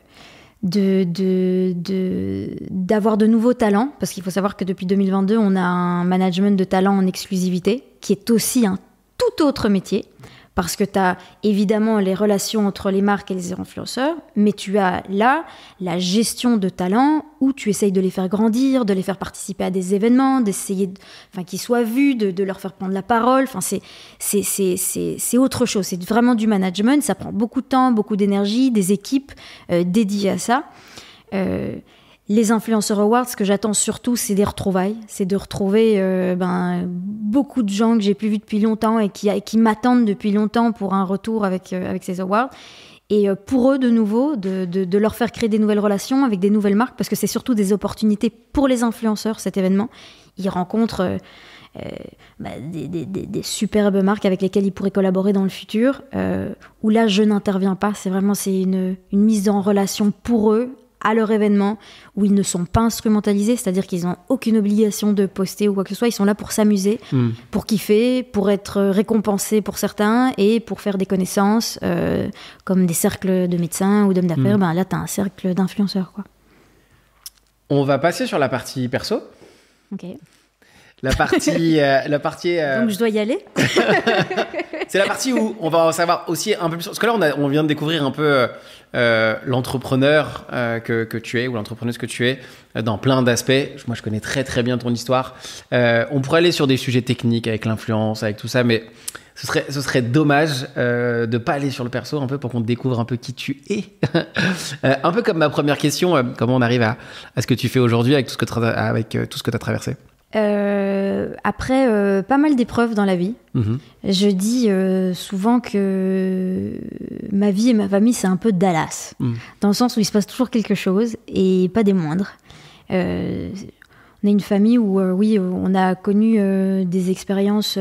de, d'avoir de, de nouveaux talents, parce qu'il faut savoir que depuis 2022, on a un management de talents en exclusivité, qui est aussi un tout autre métier. Parce que tu as évidemment les relations entre les marques et les influenceurs, mais tu as là la gestion de talent où tu essayes de les faire grandir, de les faire participer à des événements, d'essayer enfin, qu'ils soient vus, de, leur faire prendre la parole. c'est, c'est, c'est autre chose. C'est vraiment du management. Ça prend beaucoup de temps, beaucoup d'énergie, des équipes euh, dédiées à ça. Euh, les influenceurs awards, ce que j'attends surtout, c'est des retrouvailles, c'est de retrouver euh, ben, beaucoup de gens que j'ai plus vus depuis longtemps et qui, qui m'attendent depuis longtemps pour un retour avec, euh, avec ces awards. Et euh, pour eux, de nouveau, de, leur faire créer des nouvelles relations avec des nouvelles marques, parce que c'est surtout des opportunités pour les influenceurs, cet événement. Ils rencontrent bah, des, superbes marques avec lesquelles ils pourraient collaborer dans le futur, où là, je n'interviens pas. C'est vraiment c'est une, une mise en relation pour eux à leur événement, où ils ne sont pas instrumentalisés, c'est-à-dire qu'ils n'ont aucune obligation de poster ou quoi que ce soit, ils sont là pour s'amuser, hmm. pour kiffer, pour être euh, récompensés pour certains et pour faire des connaissances, euh, comme des cercles de médecins ou d'hommes d'affaires, hmm. ben là tu as un cercle d'influenceurs. quoi. On va passer sur la partie perso. Ok la partie, euh, la partie. Euh, Donc je dois y aller. c'est la partie où on va en savoir aussi un peu plus. Parce que là, on, vient de découvrir un peu euh, l'entrepreneur que, tu es ou l'entrepreneuse que tu es dans plein d'aspects. Moi, je connais très très bien ton histoire. on pourrait aller sur des sujets techniques avec l'influence, avec tout ça, mais ce serait, ce serait dommage de de pas aller sur le perso un peu pour qu'on découvre un peu qui tu es. un peu comme ma première question, comment on arrive à, à ce que tu fais aujourd'hui avec tout ce que tu as traversé euh, après euh, pas mal d'épreuves dans la vie, mhm. je dis euh, souvent que ma vie et ma famille, c'est un peu Dallas, mhm. dans le sens où il se passe toujours quelque chose et pas des moindres. on est une famille où, oui, on a connu des expériences,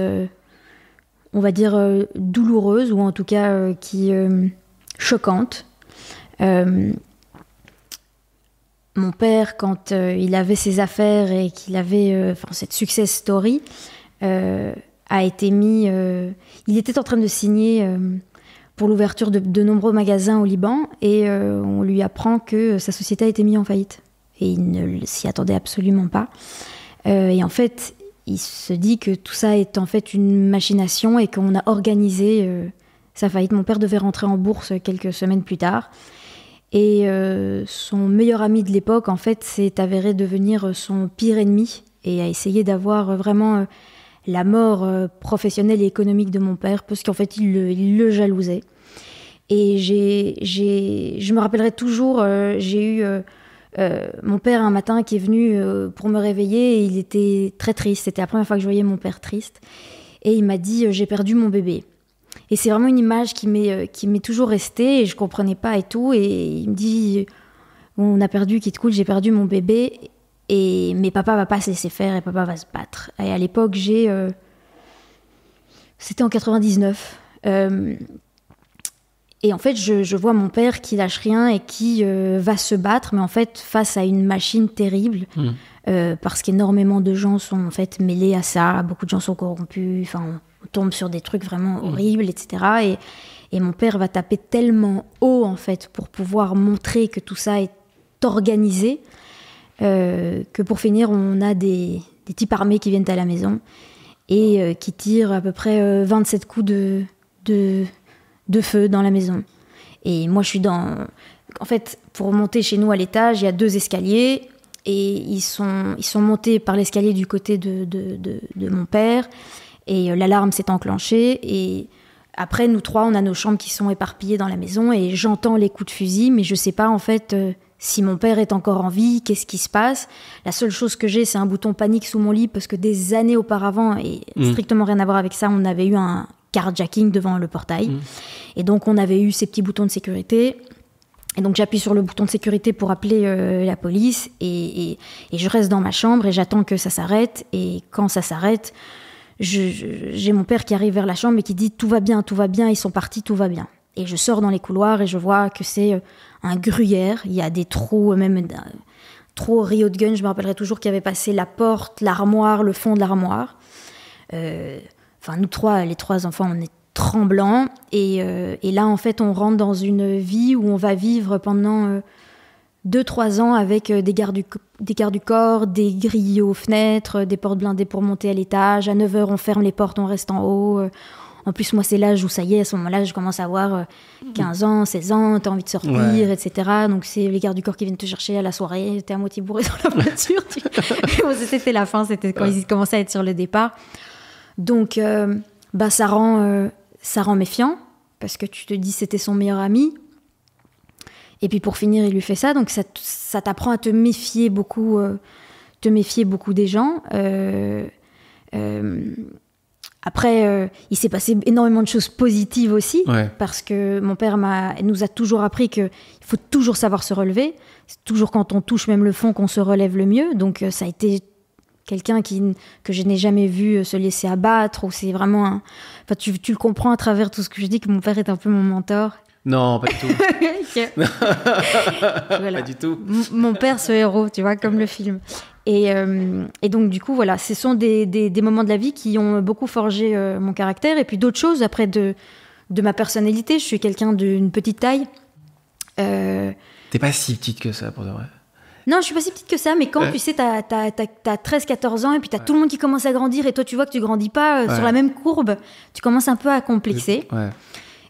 on va dire, douloureuses ou en tout cas qui choquantes mon père, quand euh, il avait ses affaires et qu'il avait euh, cette success story, euh, a été mis. il était en train de signer pour l'ouverture de, de, nombreux magasins au Liban et on lui apprend que sa société a été mise en faillite. Et il ne s'y attendait absolument pas. et en fait, il se dit que tout ça est en fait une machination et qu'on a organisé sa faillite. Mon père devait rentrer en bourse quelques semaines plus tard. Et euh, son meilleur ami de l'époque, en fait, s'est avéré devenir euh, son pire ennemi et a essayé d'avoir euh, vraiment la mort professionnelle et économique de mon père, parce qu'en fait, il le, jalousait. Et j'ai, j'ai, je me rappellerai toujours, j'ai eu mon père un matin qui est venu pour me réveiller et il était très triste. C'était la première fois que je voyais mon père triste. Et il m'a dit J'ai perdu mon bébé. Et c'est vraiment une image qui m'est, euh, qui m'est toujours restée et je comprenais pas et tout. Et il me dit On a perdu Kid Cool, j'ai perdu mon bébé. Et, mais papa va pas se laisser faire et papa va se battre. Et à l'époque, j'ai. Euh, c'était en 99. Euh, et en fait, je, vois mon père qui lâche rien et qui va se battre, mais en fait, face à une machine terrible, hmm. parce qu'énormément de gens sont en fait mêlés à ça, beaucoup de gens sont corrompus, enfin, on tombe sur des trucs vraiment mm. horribles, etc. Et, mon père va taper tellement haut, en fait, pour pouvoir montrer que tout ça est organisé, euh, que pour finir, on a des, types armés qui viennent à la maison et euh, qui tirent à peu près 27 euh, coups de, de, de, feu dans la maison. Et moi, je suis dans... En fait, pour monter chez nous à l'étage, il y a deux escaliers et ils sont, ils sont montés par l'escalier du côté de, de, de mon père. Et euh, l'alarme s'est enclenchée et après, nous trois, on a nos chambres qui sont éparpillées dans la maison et j'entends les coups de fusil, mais je sais pas en fait euh, si mon père est encore en vie, qu'est-ce qui se passe. La seule chose que j'ai, c'est un bouton panique sous mon lit parce que des années auparavant, et mm. strictement rien à voir avec ça, on avait eu un carjacking devant le portail. Mm. Et donc, on avait eu ces petits boutons de sécurité. Et donc j'appuie sur le bouton de sécurité pour appeler euh, la police et, je reste dans ma chambre et j'attends que ça s'arrête. Et quand ça s'arrête, j'ai mon père qui arrive vers la chambre et qui dit tout va bien, tout va bien, ils sont partis, tout va bien. Et je sors dans les couloirs et je vois que c'est euh, un gruyère, il y a des trous, euh, même trop Rio de Gun, je me rappellerai toujours qu'il y avait passé la porte, l'armoire, le fond de l'armoire. Euh, enfin, nous trois, les trois enfants, on est tremblants. Et, là, en fait, on rentre dans une vie où on va vivre pendant... 2 trois ans avec euh, des gardes, du, corps, des grilles aux fenêtres, des portes blindées pour monter à l'étage. À 9h, on ferme les portes, on reste en haut. Euh. En plus, moi, c'est l'âge où ça y est, à ce moment-là, je commence à avoir 15 euh, ans, 16 ans, t'as envie de sortir, etc. Donc, c'est les gardes du corps qui viennent te chercher à la soirée, t'es à moitié bourré dans la voiture. c'était la fin, c'était quand ils commençaient à être sur le départ. Donc, bah, ça, rend, ça rend méfiant, parce que tu te dis c'était son meilleur ami. Et puis pour finir, il lui fait ça. Donc ça, ça t'apprend à te méfier beaucoup, euh, te méfier beaucoup des gens. Euh, euh, après, il s'est passé énormément de choses positives aussi, parce que mon père m'a, nous a toujours appris qu'il faut toujours savoir se relever. C'est toujours quand on touche même le fond qu'on se relève le mieux. Donc ça a été quelqu'un qui que je n'ai jamais vu se laisser abattre ou c'est vraiment tu, tu, le comprends à travers tout ce que je dis que mon père est un peu mon mentor non, pas du tout. Pas du tout. mon père, ce héros, tu vois, comme le film. Et, euh, et donc, du coup, voilà, ce sont des, des, moments de la vie qui ont beaucoup forgé euh, mon caractère. Et puis d'autres choses, après, de, de ma personnalité. Je suis quelqu'un d'une petite taille. Euh, T'es pas si petite que ça, pour de vrai. Non, je suis pas si petite que ça, mais quand tu sais, t'as 13-14 ans et puis t'as tout le monde qui commence à grandir et toi tu vois que tu grandis pas sur la même courbe, tu commences un peu à complexer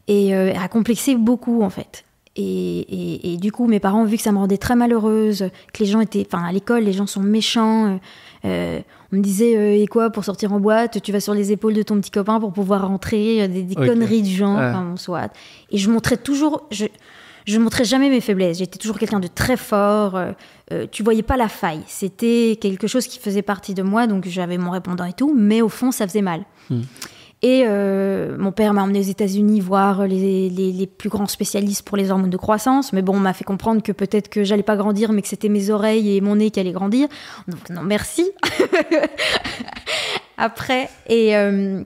et euh, à complexer beaucoup en fait. Et, et, du coup, mes parents, ont vu que ça me rendait très malheureuse, que les gens étaient, enfin, à l'école, les gens sont méchants. Euh, euh, on me disait, euh, et quoi, pour sortir en boîte, tu vas sur les épaules de ton petit copain pour pouvoir rentrer, des, des conneries de gens, ouais. Ah. enfin, soit. Et je montrais toujours, je, je montrais jamais mes faiblesses. J'étais toujours quelqu'un de très fort. tu voyais pas la faille. C'était quelque chose qui faisait partie de moi, donc j'avais mon répondant et tout, mais au fond, ça faisait mal. Hmm. Et euh, mon père m'a emmené aux États-Unis voir les, plus grands spécialistes pour les hormones de croissance. Mais bon, on m'a fait comprendre que peut-être que j'allais pas grandir, mais que c'était mes oreilles et mon nez qui allaient grandir. Donc non, merci. Après, et euh,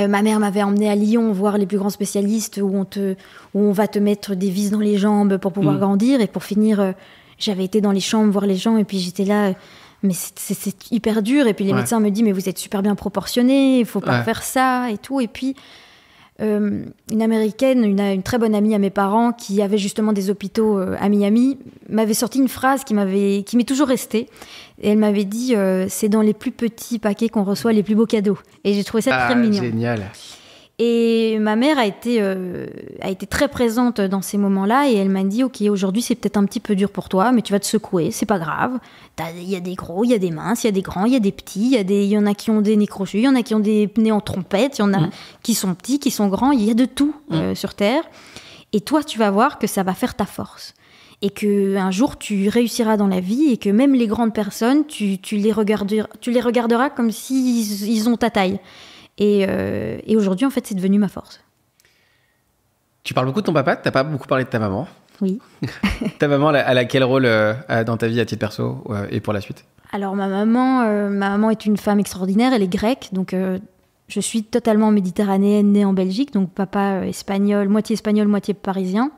euh, ma mère m'avait emmené à Lyon voir les plus grands spécialistes où on, te, on va te mettre des vis dans les jambes pour pouvoir mm. grandir. Et pour finir, j'avais été dans les chambres voir les gens et puis j'étais là mais c'est hyper dur. Et puis les médecins me disent, mais vous êtes super bien proportionné, il faut pas faire ça et tout. Et puis euh, une américaine, une, très bonne amie à mes parents, qui avait justement des hôpitaux euh, à Miami, m'avait sorti une phrase qui qui m'est toujours restée. Et elle m'avait dit, euh, c'est dans les plus petits paquets qu'on reçoit les plus beaux cadeaux. Et j'ai trouvé ça ah, très mignon. Génial. Et ma mère a été, euh, a été très présente dans ces moments-là et elle m'a dit Ok, aujourd'hui c'est peut-être un petit peu dur pour toi, mais tu vas te secouer, c'est pas grave. Il y a des gros, il y a des minces, il y a des grands, il y a des petits, il y, en a qui ont des nez crochus, il y en a qui ont des nez en trompette, il y en a mm. qui sont petits, qui sont grands, il y a de tout mm. euh, sur Terre. Et toi, tu vas voir que ça va faire ta force et que un jour tu réussiras dans la vie et que même les grandes personnes, tu, les, regarderas, tu les regarderas comme s'ils si ils ont ta taille. Euh, et, aujourd'hui, en fait, c'est devenu ma force. Tu parles beaucoup de ton papa, tu n'as pas beaucoup parlé de ta maman. Oui. ta maman, elle a quel rôle euh, dans ta vie à titre perso euh, et pour la suite Alors ma maman, ma maman est une femme extraordinaire, elle est grecque, donc je suis totalement méditerranéenne, née en Belgique, donc papa espagnol, moitié espagnol, moitié parisien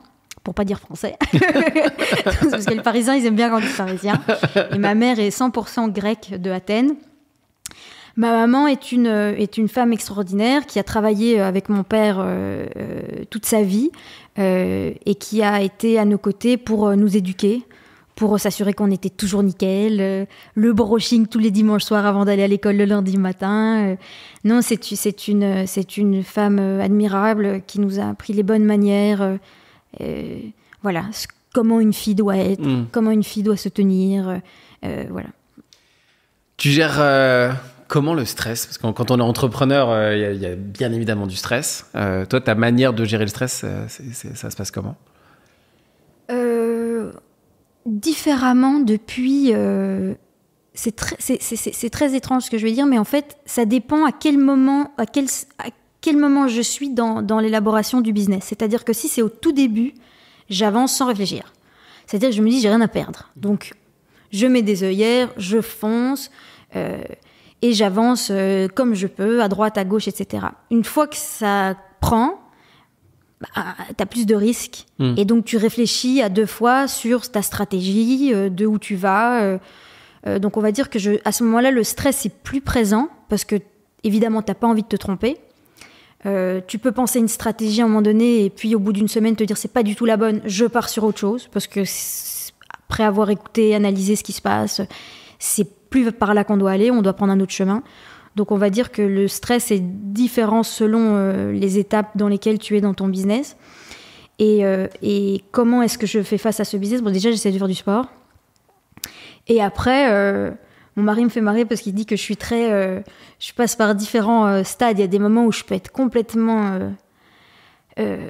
pour pas dire français. Parce que les Parisiens, ils aiment bien quand ils sont parisiens. Et ma mère est 100% grecque de Athènes. Ma maman est une, euh, est une femme extraordinaire qui a travaillé euh, avec mon père euh, toute sa vie et qui a été à nos côtés pour nous éduquer, pour s'assurer qu'on était toujours nickel, le brushing tous les dimanches soirs avant d'aller à l'école le lundi matin. non, c'est une, une femme admirable qui nous a appris les bonnes manières. voilà, comment une fille doit être, mm. comment une fille doit se tenir. voilà. Tu gères Comment le stress Parce que quand on est entrepreneur, euh, il y, a bien évidemment du stress. Euh, toi, ta manière de gérer le stress, euh, ça se passe comment Différemment depuis. c'est très, étrange ce que je vais dire, mais en fait, ça dépend à quel moment, à quel, moment je suis dans, l'élaboration du business. C'est-à-dire que si c'est au tout début, j'avance sans réfléchir. C'est-à-dire que je me dis, j'ai rien à perdre. Donc, je mets des œillères, je fonce et j'avance euh, comme je peux, à droite, à gauche, etc. Une fois que ça prend, bah, tu as plus de risques. Hmm. Et donc tu réfléchis à deux fois sur ta stratégie, euh, de où tu vas. Euh, donc on va dire que je, à ce moment-là, le stress est plus présent parce que évidemment, tu n'as pas envie de te tromper. tu peux penser une stratégie à un moment donné et puis au bout d'une semaine te dire c'est pas du tout la bonne, je pars sur autre chose parce que après avoir écouté, analysé ce qui se passe, c'est plus par là qu'on doit aller, on doit prendre un autre chemin. Donc on va dire que le stress est différent selon euh, les étapes dans lesquelles tu es dans ton business. Euh, et, comment est-ce que je fais face à ce business Bon, déjà, j'essaie de faire du sport. Et après, euh, mon mari me fait marrer parce qu'il dit que je suis très. je passe par différents stades. Il y a des moments où je peux être complètement euh,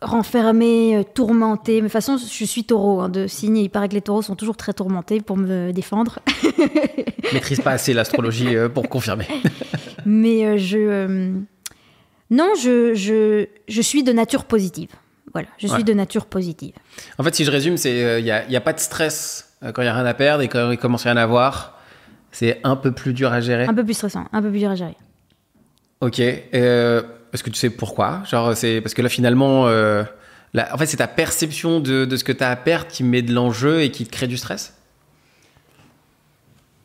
renfermé renfermée, euh, tourmentée. Mais de toute façon, je suis taureau hein, de signe. Il paraît que les taureaux sont toujours très tourmentés pour me défendre. Maîtrise pas assez l'astrologie euh, pour confirmer. Mais je. non, je, je, je, suis de nature positive. Voilà, je suis de nature positive. En fait, si je résume, c'est il n'y a, pas de stress quand il n'y a rien à perdre et quand il commence rien à avoir. C'est un peu plus dur à gérer. Un peu plus stressant, un peu plus dur à gérer. Ok. Euh, est-ce que tu sais pourquoi Genre, c'est parce que là, finalement, euh, en fait, c'est ta perception de, ce que tu as à perdre qui met de l'enjeu et qui crée du stress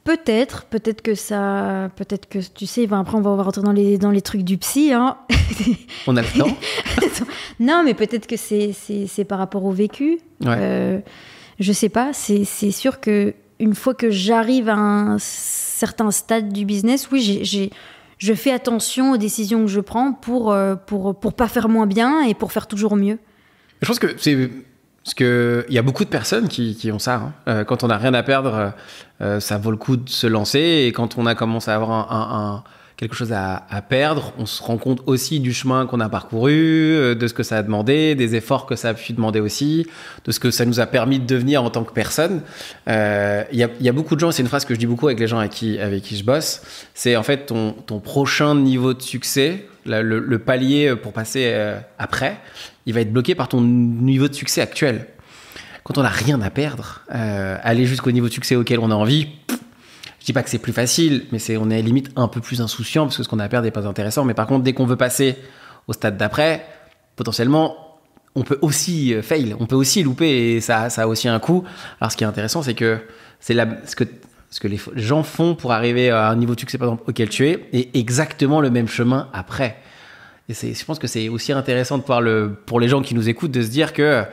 Peut-être, peut-être que ça, peut-être que tu sais, ben, après on va rentrer dans les, dans les trucs du psy. Hein. On a le temps. non, mais peut-être que c'est par rapport au vécu. Je euh, ne je sais pas, c'est sûr que une fois que j'arrive à un certain stade du business, oui, j'ai je fais attention aux décisions que je prends pour, euh, pour, pour pas faire moins bien et pour faire toujours mieux. Je pense que c'est. Parce qu'il y a beaucoup de personnes qui, ont ça. Hein. Euh, quand on n'a rien à perdre, euh, ça vaut le coup de se lancer. Et quand on a commencé à avoir un quelque chose à, perdre. On se rend compte aussi du chemin qu'on a parcouru, euh, de ce que ça a demandé, des efforts que ça a pu demander aussi, de ce que ça nous a permis de devenir en tant que personne. Euh, il y, a, beaucoup de gens, c'est une phrase que je dis beaucoup avec les gens avec qui, avec qui je bosse, c'est en fait ton, prochain niveau de succès, le, palier pour passer euh, après, il va être bloqué par ton niveau de succès actuel. Quand on n'a rien à perdre, aller jusqu'au niveau de succès auquel on a envie, je dis pas que c'est plus facile, mais c'est on est limite un peu plus insouciant parce que ce qu'on a à perdre n'est pas intéressant. Mais par contre, dès qu'on veut passer au stade d'après, potentiellement, on peut aussi euh, fail, on peut aussi louper et ça, ça a aussi un coût. Alors ce qui est intéressant, c'est que c'est ce que ce que les gens font pour arriver à un niveau de succès par exemple auquel tu es est exactement le même chemin après. Et je pense que c'est aussi intéressant de voir le, pour les gens qui nous écoutent de se dire que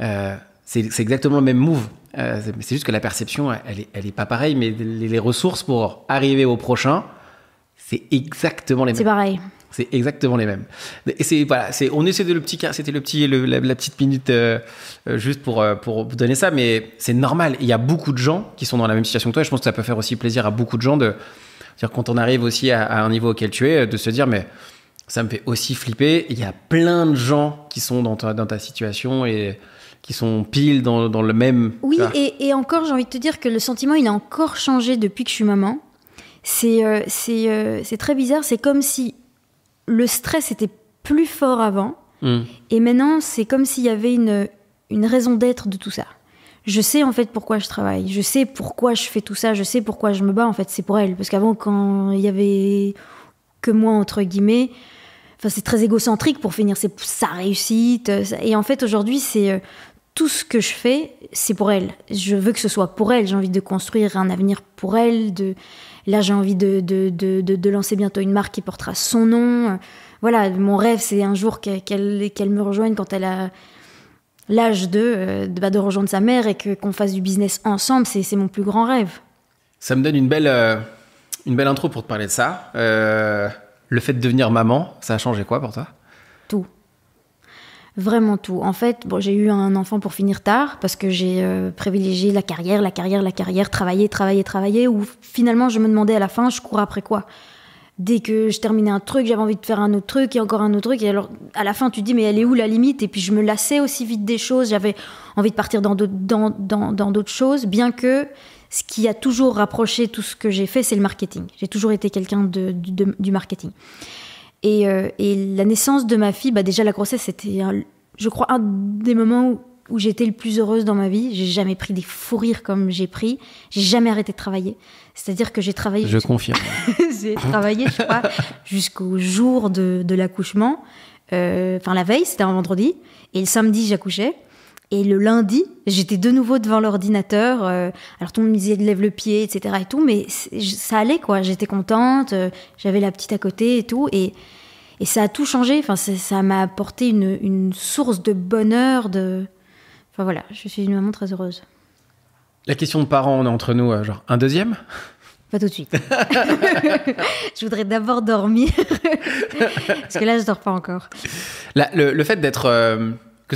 euh, c'est exactement le même move. Euh, c'est juste que la perception, elle, n'est est, elle est, pas pareille, mais les, ressources pour arriver au prochain, c'est exactement les mêmes. C'est pareil. C'est exactement les mêmes. Et c'est voilà, c'est on essaie de le petit c'était le petit la, petite minute euh, euh, juste pour, pour vous donner ça, mais c'est normal. Il y a beaucoup de gens qui sont dans la même situation que toi. Et je pense que ça peut faire aussi plaisir à beaucoup de gens de dire quand on arrive aussi à, un niveau auquel tu es, de se dire mais ça me fait aussi flipper. Il y a plein de gens qui sont dans ta, dans ta situation et qui sont pile dans, dans le même. Oui, et, et, encore, j'ai envie de te dire que le sentiment, il a encore changé depuis que je suis maman. C'est euh, euh, c'est très bizarre. C'est comme si le stress était plus fort avant. Hmm. Et maintenant, c'est comme s'il y avait une, une raison d'être de tout ça. Je sais en fait pourquoi je travaille, je sais pourquoi je fais tout ça, je sais pourquoi je me bats en fait, c'est pour elle. Parce qu'avant, quand il y avait que moi, entre guillemets, enfin, c'est très égocentrique pour finir c'est sa réussite. Euh, et en fait, aujourd'hui, c'est tout ce que je fais, c'est pour elle. Je veux que ce soit pour elle. J'ai envie de construire un avenir pour elle. De... Là, j'ai envie de, de, lancer bientôt une marque qui portera son nom. Voilà, mon rêve, c'est un jour qu'elle qu'elle me rejoigne quand elle a l'âge de, euh, bah, de, rejoindre sa mère et que qu'on fasse du business ensemble. C'est mon plus grand rêve. Ça me donne une belle, euh, une belle intro pour te parler de ça. Euh, le fait de devenir maman, ça a changé quoi pour toi Vraiment tout. En fait, bon, j'ai eu un enfant pour finir tard parce que j'ai euh, privilégié la carrière, la carrière, la carrière, travailler, travailler, travailler, Ou finalement je me demandais à la fin, je cours après quoi Dès que je terminais un truc, j'avais envie de faire un autre truc et encore un autre truc. Et alors, à la fin, tu dis, mais elle est où la limite Et puis, je me lassais aussi vite des choses. J'avais envie de partir dans d'autres choses, bien que ce qui a toujours rapproché tout ce que j'ai fait, c'est le marketing. J'ai toujours été quelqu'un de, du marketing. Euh, et, la naissance de ma fille, bah, déjà la grossesse, c'était, je crois, un des moments où, j'étais le plus heureuse dans ma vie. J'ai jamais pris des fous rires comme j'ai pris. J'ai jamais arrêté de travailler. C'est-à-dire que j'ai travaillé. Je confirme. travaillé, jusqu'au jour de, l'accouchement. Euh, enfin, la veille, c'était un vendredi. Et le samedi, j'accouchais. Et le lundi, j'étais de nouveau devant l'ordinateur. Euh, alors tout le monde me disait de lève le pied, etc. et tout, mais ça allait quoi. J'étais contente, euh, j'avais la petite à côté et tout. Et, ça a tout changé. Enfin, ça m'a apporté une, source de bonheur. De... Enfin voilà, je suis une maman très heureuse. La question de parents, on est entre nous, euh, genre un deuxième Pas tout de suite. je voudrais d'abord dormir. Parce que là, je dors pas encore. le, fait d'être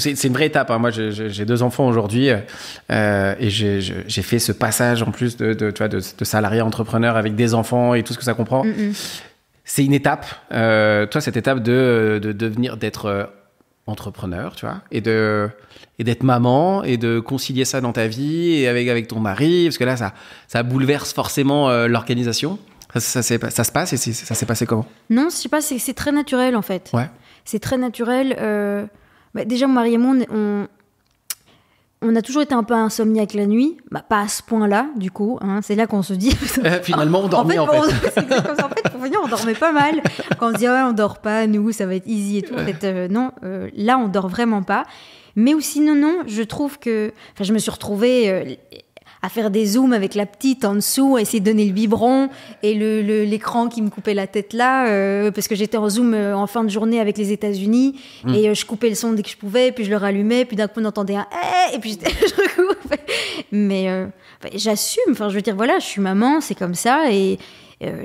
c'est une vraie étape. Hein. Moi, j'ai deux enfants aujourd'hui euh, et j'ai fait ce passage en plus de, de, de, salarié entrepreneur avec des enfants et tout ce que ça comprend. C'est une étape, euh, toi, cette étape de, devenir, d'être euh, entrepreneur, tu vois, et de et d'être maman et de concilier ça dans ta vie et avec avec ton mari, parce que là, ça ça bouleverse forcément l'organisation. Ça, ça, ça, se passe et ça s'est passé comment Non, je sais pas, c'est très naturel en fait. C'est très naturel. Bah, déjà, marie et moi, on, on a toujours été un peu insomniaque la nuit, bah, pas à ce point-là, du coup. Hein. c'est là qu'on se dit. Eh, finalement, on dormait en fait. En fait. On, dormait pas mal. Quand on se dit, ah ouais, on dort pas, nous, ça va être easy et tout. fait, euh, non, euh, là, on dort vraiment pas. Mais aussi, non, non, je trouve que. Enfin, je me suis retrouvée euh, à faire des zooms avec la petite en dessous, à essayer de donner le biberon et l'écran qui me coupait la tête là, euh, parce que j'étais en zoom euh, en fin de journée avec les États-Unis hmm. et euh, je coupais le son dès que je pouvais, puis je le rallumais, puis d'un coup on entendait un eh", et puis je Mais ben, j'assume, enfin je veux dire voilà, je suis maman, c'est comme ça et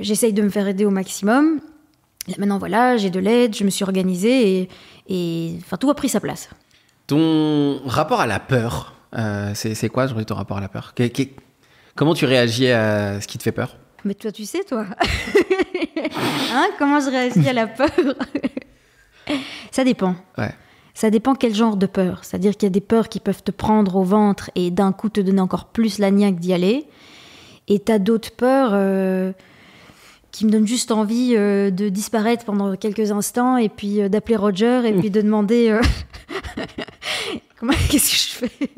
j'essaye de me faire aider au maximum. maintenant voilà, j'ai de l'aide, je me suis organisée et, et tout a pris sa place. Ton rapport à la peur, euh, c'est quoi ton rapport à la peur Comment tu réagis à ce qui te fait peur Mais toi, tu sais, toi. Hein? Comment je réagis à la peur Ça dépend. Ça dépend quel genre de peur. C'est-à-dire qu'il y a des peurs qui peuvent te prendre au ventre et d'un coup te donner encore plus la niaque d'y aller. Et t'as d'autres peurs euh, qui me donnent juste envie euh, de disparaître pendant quelques instants et puis d'appeler Roger et mmh. puis de demander Comment, qu'est-ce que je fais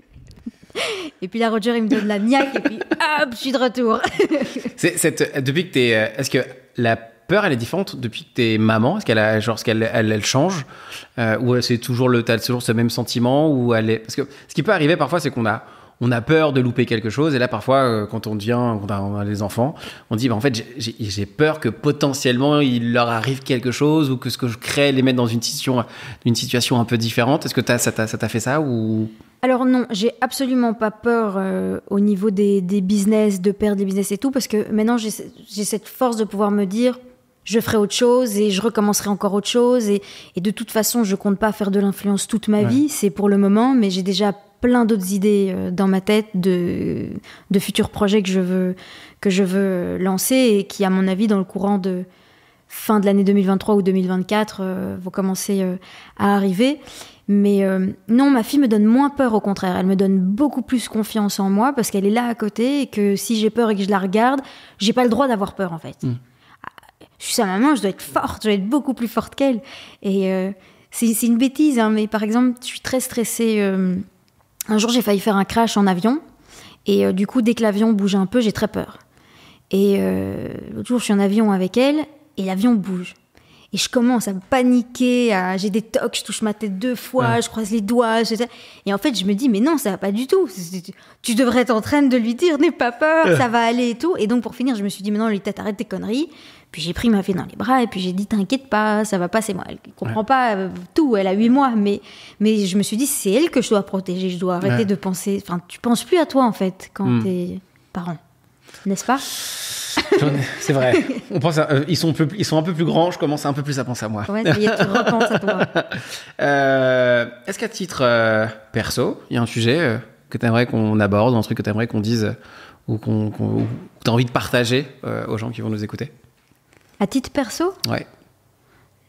et puis la Roger, il me donne la niaque et puis hop, je suis de retour. c'est, cette, depuis que euh, Est-ce que la peur, elle est différente depuis que t'es maman Est-ce qu'elle a, genre, ce qu'elle elle, elle, change euh, Ou euh, c'est toujours le, toujours ce même sentiment ou elle Parce que ce qui peut arriver parfois, c'est qu'on a on a peur de louper quelque chose. Et là, parfois, euh, quand on vient, on a les enfants, on dit, bah, en fait, j'ai peur que potentiellement il leur arrive quelque chose ou que ce que je crée les mette dans une situation, une situation un peu différente. Est-ce que as, ça t'a fait ça ou alors non, j'ai absolument pas peur euh, au niveau des, des business, de perdre des business et tout, parce que maintenant j'ai cette force de pouvoir me dire, je ferai autre chose et je recommencerai encore autre chose. Et, de toute façon, je compte pas faire de l'influence toute ma vie, c'est pour le moment, mais j'ai déjà plein d'autres idées euh, dans ma tête de, futurs projets que je, veux, que je veux lancer et qui, à mon avis, dans le courant de fin de l'année 2023 ou 2024, euh, vont commencer euh, à arriver. Mais non, ma fille me donne moins peur, au contraire. Elle me donne beaucoup plus confiance en moi parce qu'elle est là à côté et que si j'ai peur et que je la regarde, j'ai pas le droit d'avoir peur, en fait. Mm. Je suis sa maman, je dois être forte, je dois être beaucoup plus forte qu'elle. Et c'est une bêtise, hein, mais par exemple, je suis très stressée un jour, j'ai failli faire un crash en avion. Et euh, du coup, dès que l'avion bouge un peu, j'ai très peur. Et euh, l'autre jour, je suis en avion avec elle et l'avion bouge. Et je commence à paniquer, j'ai des tocs, je touche ma tête deux fois, je croise les doigts. Et en fait, je me dis, mais non, ça va pas du tout. Tu devrais être en train de lui dire, n'aie pas peur, ça va aller et tout. Et donc, pour finir, je me suis dit, mais non, lui, arrête tes conneries. Puis j'ai pris ma fille dans les bras et puis j'ai dit T'inquiète pas, ça va passer. Moi, elle comprend pas euh, tout, elle a huit mois, mais, mais je me suis dit C'est elle que je dois protéger, je dois arrêter de penser. Enfin, tu penses plus à toi en fait quand hmm. t'es parent, n'est-ce pas c'est vrai. On pense euh, ils, sont ils sont un peu plus grands, je commence un peu plus à penser à moi. Ouais, tu repenses à toi. Euh, est-ce qu'à titre perso, il y a un sujet que tu aimerais qu'on aborde, un truc que tu aimerais qu'on dise ou qu'on tu as envie de partager aux gens qui vont nous écouter à titre perso Ouais.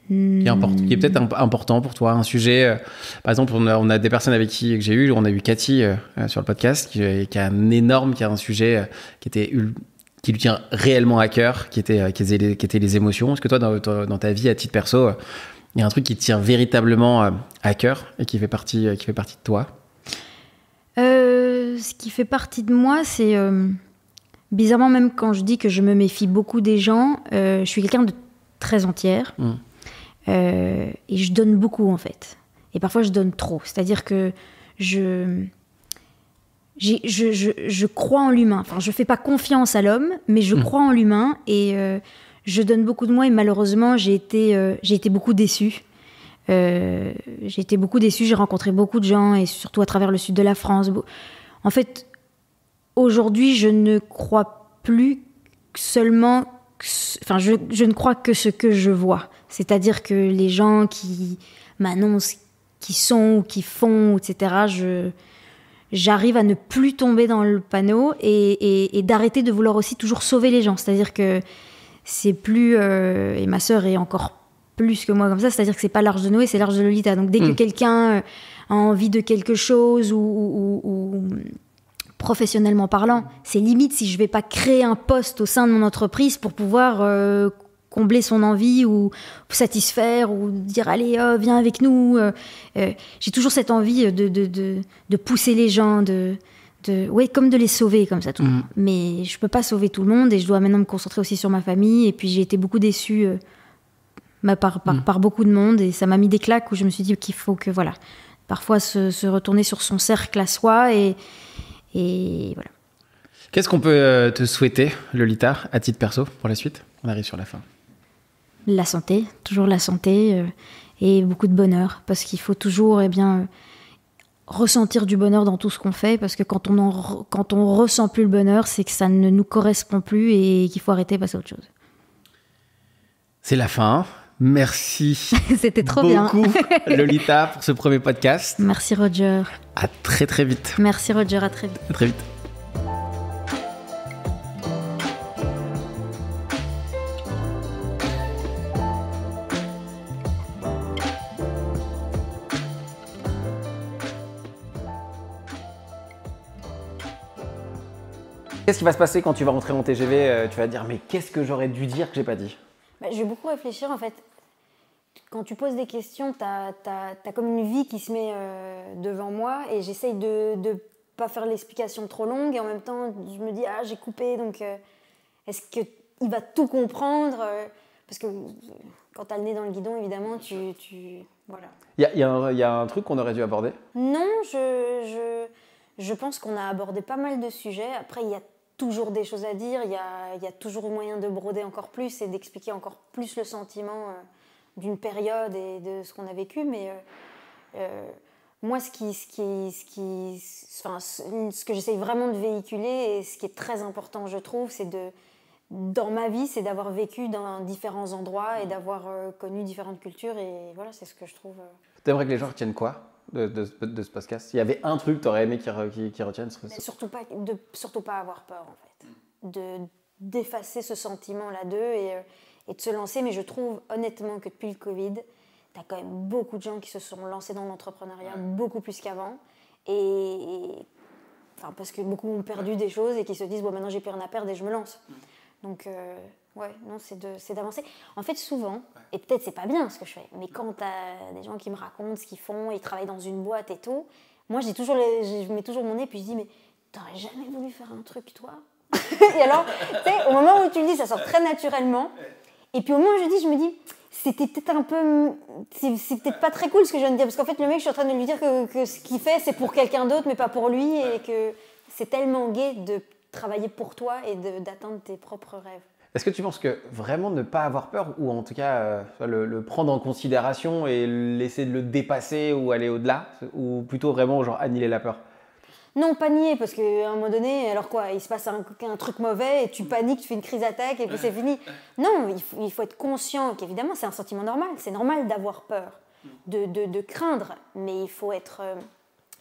Hmm. Qui est, peut-être important pour toi, un sujet. Euh, par exemple, on a, des personnes avec qui que j'ai eu, on a eu Cathy euh, euh, sur le podcast, qui, a un énorme, qui a un sujet qui était qui lui tient réellement à cœur, qui était, qui, les émotions. Est-ce que toi, dans, ta vie, à titre perso, il y a un truc qui te tient véritablement à cœur et qui fait partie, qui fait partie de toi Ce qui fait partie de moi, c'est Bizarrement, même quand je dis que je me méfie beaucoup des gens, euh, je suis quelqu'un de très entière. Mm. Euh, et je donne beaucoup, en fait. Et parfois, je donne trop. C'est-à-dire que je. Je, je, crois en l'humain. Enfin, je fais pas confiance à l'homme, mais je mm. crois en l'humain et euh, je donne beaucoup de moi. Et malheureusement, j'ai été, j'ai été beaucoup déçue. j'ai été beaucoup déçue. J'ai rencontré beaucoup de gens et surtout à travers le sud de la France. En fait, aujourd'hui, je ne crois plus seulement. enfin, je, ne crois que ce que je vois. C'est-à-dire que les gens qui m'annoncent qui sont ou qui font, etc., je, j'arrive à ne plus tomber dans le panneau et, d'arrêter de vouloir aussi toujours sauver les gens. C'est-à-dire que c'est plus. Euh, et ma sœur est encore plus que moi comme ça, c'est-à-dire que c'est pas l'arche de Noé, c'est l'arche de Lolita. Donc dès que hmm. quelqu'un euh, a envie de quelque chose ou professionnellement parlant, c'est limite si je vais pas créer un poste au sein de mon entreprise pour pouvoir euh, combler son envie ou satisfaire ou dire allez oh, viens avec nous. Euh, euh, j'ai toujours cette envie de, de, pousser les gens, de, ouais comme de les sauver comme ça tout. Mm. Mais je peux pas sauver tout le monde et je dois maintenant me concentrer aussi sur ma famille et puis j'ai été beaucoup déçue. Par, mm. par, beaucoup de monde et ça m'a mis des claques où je me suis dit qu'il faut que voilà parfois se, se retourner sur son cercle à soi et, et voilà. Qu'est-ce qu'on peut euh, te souhaiter, Lolita, à titre perso, pour la suite On arrive sur la fin. La santé, toujours la santé euh, et beaucoup de bonheur, parce qu'il faut toujours et eh bien, euh, ressentir du bonheur dans tout ce qu'on fait, parce que quand on, quand on ressent plus le bonheur, c'est que ça ne nous correspond plus et qu'il faut arrêter passer à autre chose. C'est la fin. Merci. C'était trop beaucoup, Lolita, pour ce premier podcast. Merci, Roger. À très, très vite. Merci, Roger. À très vite. À très vite. Qu'est-ce qui va se passer quand tu vas rentrer en TGV euh, Tu vas dire mais qu'est-ce que j'aurais dû dire que j'ai pas dit bah, je vais beaucoup réfléchir en fait. Quand tu poses des questions, tu as, comme une vie qui se met euh, devant moi et j'essaye de ne pas faire l'explication trop longue et en même temps je me dis ah j'ai coupé donc euh, est-ce qu'il va tout comprendre euh, Parce que quand tu as le nez dans le guidon évidemment tu... tu voilà. Il y, y a, un truc qu'on aurait dû aborder Non, je, je, je pense qu'on a abordé pas mal de sujets. Après il y a toujours des choses à dire, il y a, toujours moyen de broder encore plus et d'expliquer encore plus le sentiment euh, d'une période et de ce qu'on a vécu. Mais euh, euh, moi, ce, qui, qui, qui, ce que j'essaye vraiment de véhiculer et ce qui est très important, je trouve, c'est de, dans ma vie, c'est d'avoir vécu dans différents endroits et mm. d'avoir connu différentes cultures. Et voilà, c'est ce que je trouve. T'aimerais que les gens retiennent quoi de, de, de, ce podcast Il y avait un truc que tu aurais aimé qu'ils qui, qui retiennent surtout pas, surtout pas avoir peur, en fait. De, d'effacer ce sentiment-là d'eux et, euh, de se lancer. Mais je trouve honnêtement que depuis le Covid, tu as quand même beaucoup de gens qui se sont lancés dans l'entrepreneuriat, beaucoup plus qu'avant. Et, enfin, parce que beaucoup ont perdu des choses et qui se disent bon, maintenant j'ai plus rien à perdre et je me lance. Mm. Donc. Euh, Ouais, non, c'est d'avancer. En fait, souvent, et peut-être c'est pas bien ce que je fais, mais quand t'as des gens qui me racontent ce qu'ils font, ils travaillent dans une boîte et tout, moi, j'ai toujours je mets toujours mon nez, puis je dis, mais t'aurais jamais voulu faire un truc, toi Et alors, tu sais, au moment où tu le dis, ça sort très naturellement. Et puis au moment où je dis, je me dis, c'était peut-être un peu. C'est peut-être pas très cool ce que je viens de dire, parce qu'en fait, le mec, je suis en train de lui dire que, que ce qu'il fait, c'est pour quelqu'un d'autre, mais pas pour lui, et que c'est tellement gai de travailler pour toi et d'atteindre tes propres rêves. Est-ce que tu penses que vraiment ne pas avoir peur, ou en tout cas euh, le, prendre en considération et laisser de le dépasser ou aller au-delà, ou plutôt vraiment genre annihiler la peur non, pas nier, parce qu'à un moment donné, alors quoi, il se passe un, truc mauvais et tu paniques, tu fais une crise d'attaque et puis c'est fini. Non, il faut, être conscient qu'évidemment, c'est un sentiment normal. C'est normal d'avoir peur, de, craindre, mais euh, il faut,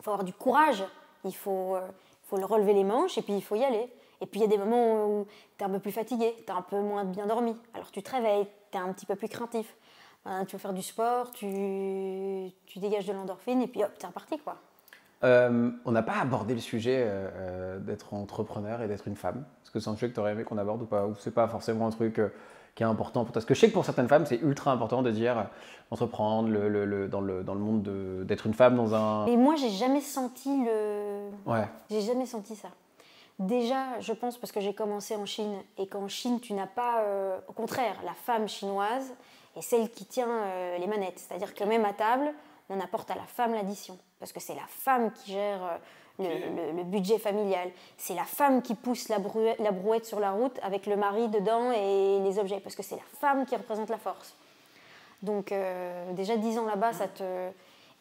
avoir du courage, il faut, euh, faut relever les manches et puis il faut y aller. Et puis il y a des moments où tu es un peu plus fatigué, tu es un peu moins bien dormi. Alors tu te réveilles, tu es un petit peu plus craintif. Hein, tu veux faire du sport, tu, tu dégages de l'endorphine et puis hop, t'es reparti quoi. Euh, on n'a pas abordé le sujet euh, euh, d'être entrepreneur et d'être une femme. Est-ce que c'est un sujet que tu aurais aimé qu'on aborde ou pas Ou c'est pas forcément un truc qui est important pour toi Parce que je sais que pour certaines femmes, c'est ultra important de dire entreprendre le, le, dans, le, dans le monde d'être une femme dans un. Mais moi, j'ai jamais senti le. Ouais. J'ai jamais senti ça. Déjà, je pense, parce que j'ai commencé en Chine, et qu'en Chine, tu n'as pas, euh, au contraire, la femme chinoise est celle qui tient euh, les manettes. C'est-à-dire que même à table, on apporte à la femme l'addition, parce que c'est la femme qui gère euh, le, budget familial, c'est la femme qui pousse la, brouette, sur la route avec le mari dedans et les objets, parce que c'est la femme qui représente la force. Donc déjà dix ans là-bas, ça te,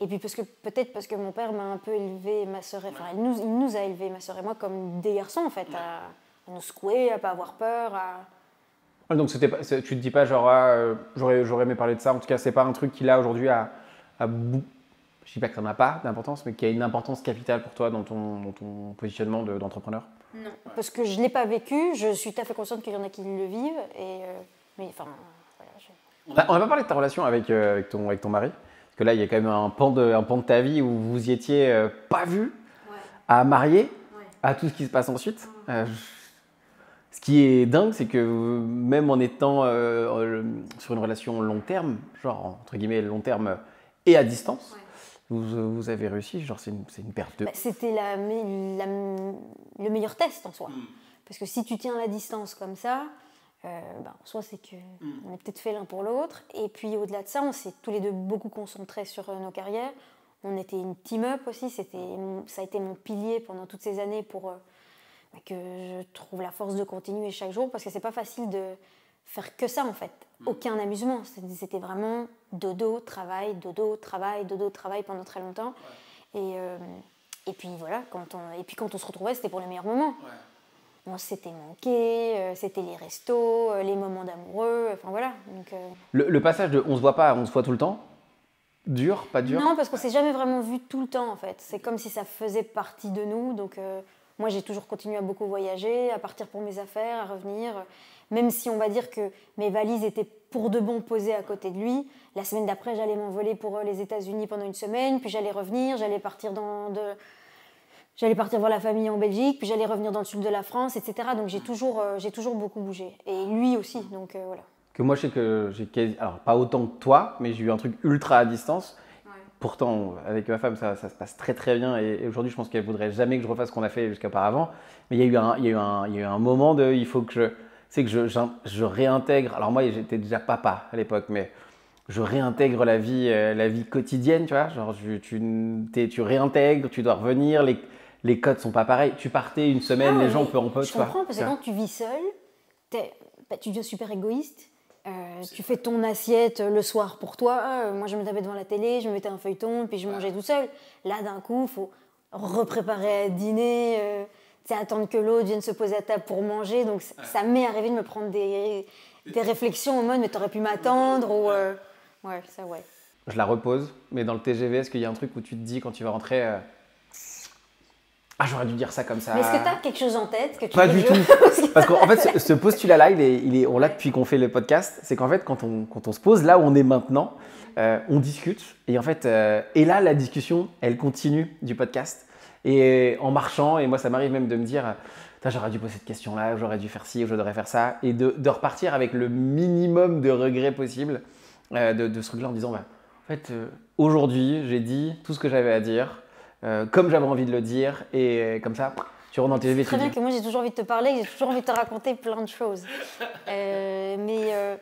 et puis parce que peut-être parce que mon père m'a un peu élevé, ma soeur, enfin nous, il nous a élevé ma sœur et moi comme des garçons en fait, à, nous secouer, à pas avoir peur. À... Ah, donc c'était pas, tu te dis pas genre ah, euh, j'aurais j'aurais aimé parler de ça. En tout cas c'est pas un truc qu'il a aujourd'hui à, à bout. Je dis pas que ça n'a pas d'importance, mais qui a une importance capitale pour toi dans ton, dans ton positionnement d'entrepreneur. non, parce que je l'ai pas vécu. Je suis tout à fait consciente qu'il y en a qui le vivent et euh, mais enfin. On n'a pas parlé de ta relation avec, euh, avec, ton, avec ton mari que là, il y a quand même un pan de, un pan de ta vie où vous y étiez euh, pas vu, à marier, à tout ce qui se passe ensuite. Euh, ce qui est dingue, c'est que même en étant euh, sur une relation long terme, genre entre guillemets long terme et à distance, vous, vous, avez réussi. Genre, c'est une, une, perte de. Bah, c'était le meilleur test en soi. Mm. Parce que si tu tiens la distance comme ça, euh, en soi, c'est qu'on mm. on est peut-être fait l'un pour l'autre. Et puis au-delà de ça, on s'est tous les deux beaucoup concentrés sur euh, nos carrières. On était une team-up aussi. C'était, mm. ça a été mon pilier pendant toutes ces années pour euh, bah, que je trouve la force de continuer chaque jour parce que c'est pas facile de faire que ça en fait. Mm. Aucun amusement. C'était vraiment dodo, travail, dodo, travail, dodo, travail pendant très longtemps. Euh, et, puis voilà, quand on, et puis quand on se retrouvait, c'était pour les meilleurs moments on s'était manqué, euh, c'était les restos, euh, les moments d'amoureux, euh, enfin voilà. le, passage de on se voit pas on se voit tout le temps Dur, pas dur Non, parce qu'on s'est jamais vraiment vu tout le temps en fait. C'est comme si ça faisait partie de nous. Donc moi j'ai toujours continué à beaucoup voyager, à partir pour mes affaires, à revenir. Même si on va dire que mes valises étaient pour de bon posées à côté de lui, la semaine d'après j'allais m'envoler pour les États-Unis pendant une semaine, puis j'allais revenir, j'allais partir dans de, j'allais partir voir la famille en Belgique, puis j'allais revenir dans le sud de la France, etc. Donc j'ai toujours, euh, j'ai toujours beaucoup bougé. Et lui aussi, donc euh, voilà. Que moi, je sais que j'ai quasi. Alors, pas autant que toi, mais j'ai eu un truc ultra à distance. Pourtant, avec ma femme, ça, ça, se passe très très bien. Et, aujourd'hui, je pense qu'elle voudrait jamais que je refasse ce qu'on a fait jusqu'auparavant. Mais il y, a eu un, il, y a eu un, y a eu un moment de. Il faut que je. C'est que je, je, réintègre. Alors, moi, j'étais déjà papa à l'époque, mais je réintègre la vie, euh, la vie quotidienne, tu vois. Genre, tu, tu réintègres, tu dois revenir. Les, les codes sont pas pareils. Tu partais une semaine, les gens peuvent en pote. Je comprends, parce que quand tu vis seul, bah, tu deviens super égoïste. Euh, tu fais ton assiette euh, le soir pour toi. Ah, euh, moi, je me tapais devant la télé, je me mettais un feuilleton, puis je mangeais tout seul. Là, d'un coup, faut repréparer à dîner, attendre que l'autre vienne se poser à table pour manger. Donc, ça m'est arrivé de me prendre des, réflexions en mode, mais t'aurais pu m'attendre ou. ouais, ça, ouais. Je la repose, mais dans le TGV, est-ce qu'il y a un truc où tu te dis quand tu vas rentrer ah, j'aurais dû dire ça comme ça. Mais est-ce que tu as quelque chose en tête que tu Pas du tout. Parce qu'en fait, ce, postulat-là, il est, on l'a depuis qu'on fait le podcast. C'est qu'en fait, quand on, quand on se pose là où on est maintenant, euh, on discute. Et en fait, euh, et là, la discussion, elle continue du podcast. Et en marchant, et moi, ça m'arrive même de me dire j'aurais dû poser cette question-là, j'aurais dû faire ci, j'aurais dû faire ça. Et de, de, repartir avec le minimum de regrets possible euh, de, de, ce truc-là en disant bah, en fait, aujourd'hui, j'ai dit tout ce que j'avais à dire. Euh, comme j'avais envie de le dire, et comme ça, tu rentres dans tes Très bien que moi j'ai toujours envie de te parler, j'ai toujours envie de te raconter plein de choses. Euh, mais. Euh,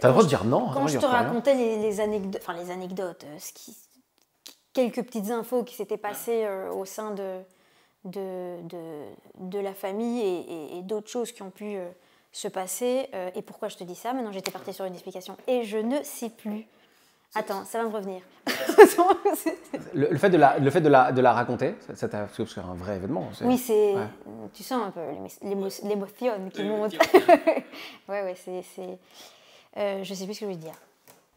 T'as le droit de dire non. Quand je te racontais les, anecdotes, enfin les anecdotes, quelques petites infos qui s'étaient passées au sein de, de, de, la famille et, et d'autres choses qui ont pu se passer. et pourquoi je te dis ça Maintenant j'étais partie sur une explication et je ne sais plus. Attends, ça va me revenir. le, fait, de la, le fait de, la, de la raconter, ça t'a c'est un vrai événement. Oui, c'est. Tu sens un peu l'émotion qui monte. ouais, ouais, c'est. Euh, je sais plus ce que je veux dire.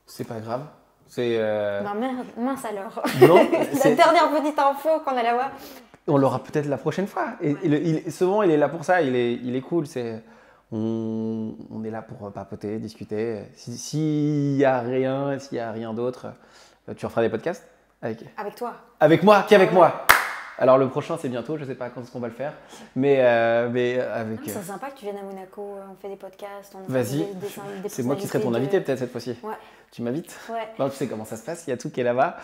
C'est pas grave. C'est. Euh... Ben, mince alors. Non. la dernière petite info qu'on a la avoir. On l'aura peut-être la prochaine fois. Et, souvent, il est là pour ça. Il est, il est cool. C'est. On, est là pour euh, papoter, discuter. S'il n'y a rien, s'il y a rien d'autre, euh, tu referas des podcasts avec. Avec toi. Avec moi, qui avec ah moi. Alors le prochain c'est bientôt, je sais pas quand est-ce qu'on va le faire, mais euh, mais avec. C'est sympa que tu viennes à Monaco, on fait des podcasts, on. Vas-y. C'est moi qui serai ton invité peut-être cette fois-ci. Tu m'invites. Ouais. tu sais comment ça se passe, il y a tout qui est là-bas.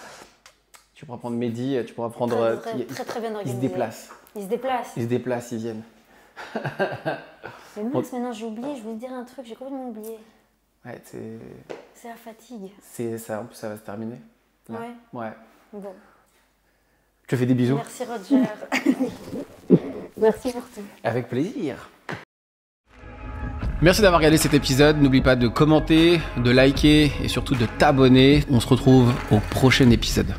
Tu pourras prendre Mehdi, tu pourras prendre. Très très, bien organisé. Ils se déplacent. Ils se déplacent. Ils se déplacent, ils viennent. Mais mince, maintenant j'ai oublié, je voulais dire un truc, j'ai complètement oublié. Ouais, c'est. C'est la fatigue. C'est ça, en plus ça va se terminer. Ouais. Ouais. Bon. Je te fais des bisous. Merci Roger. Merci pour tout. Avec plaisir. Merci d'avoir regardé cet épisode. N'oublie pas de commenter, de liker et surtout de t'abonner. On se retrouve au prochain épisode.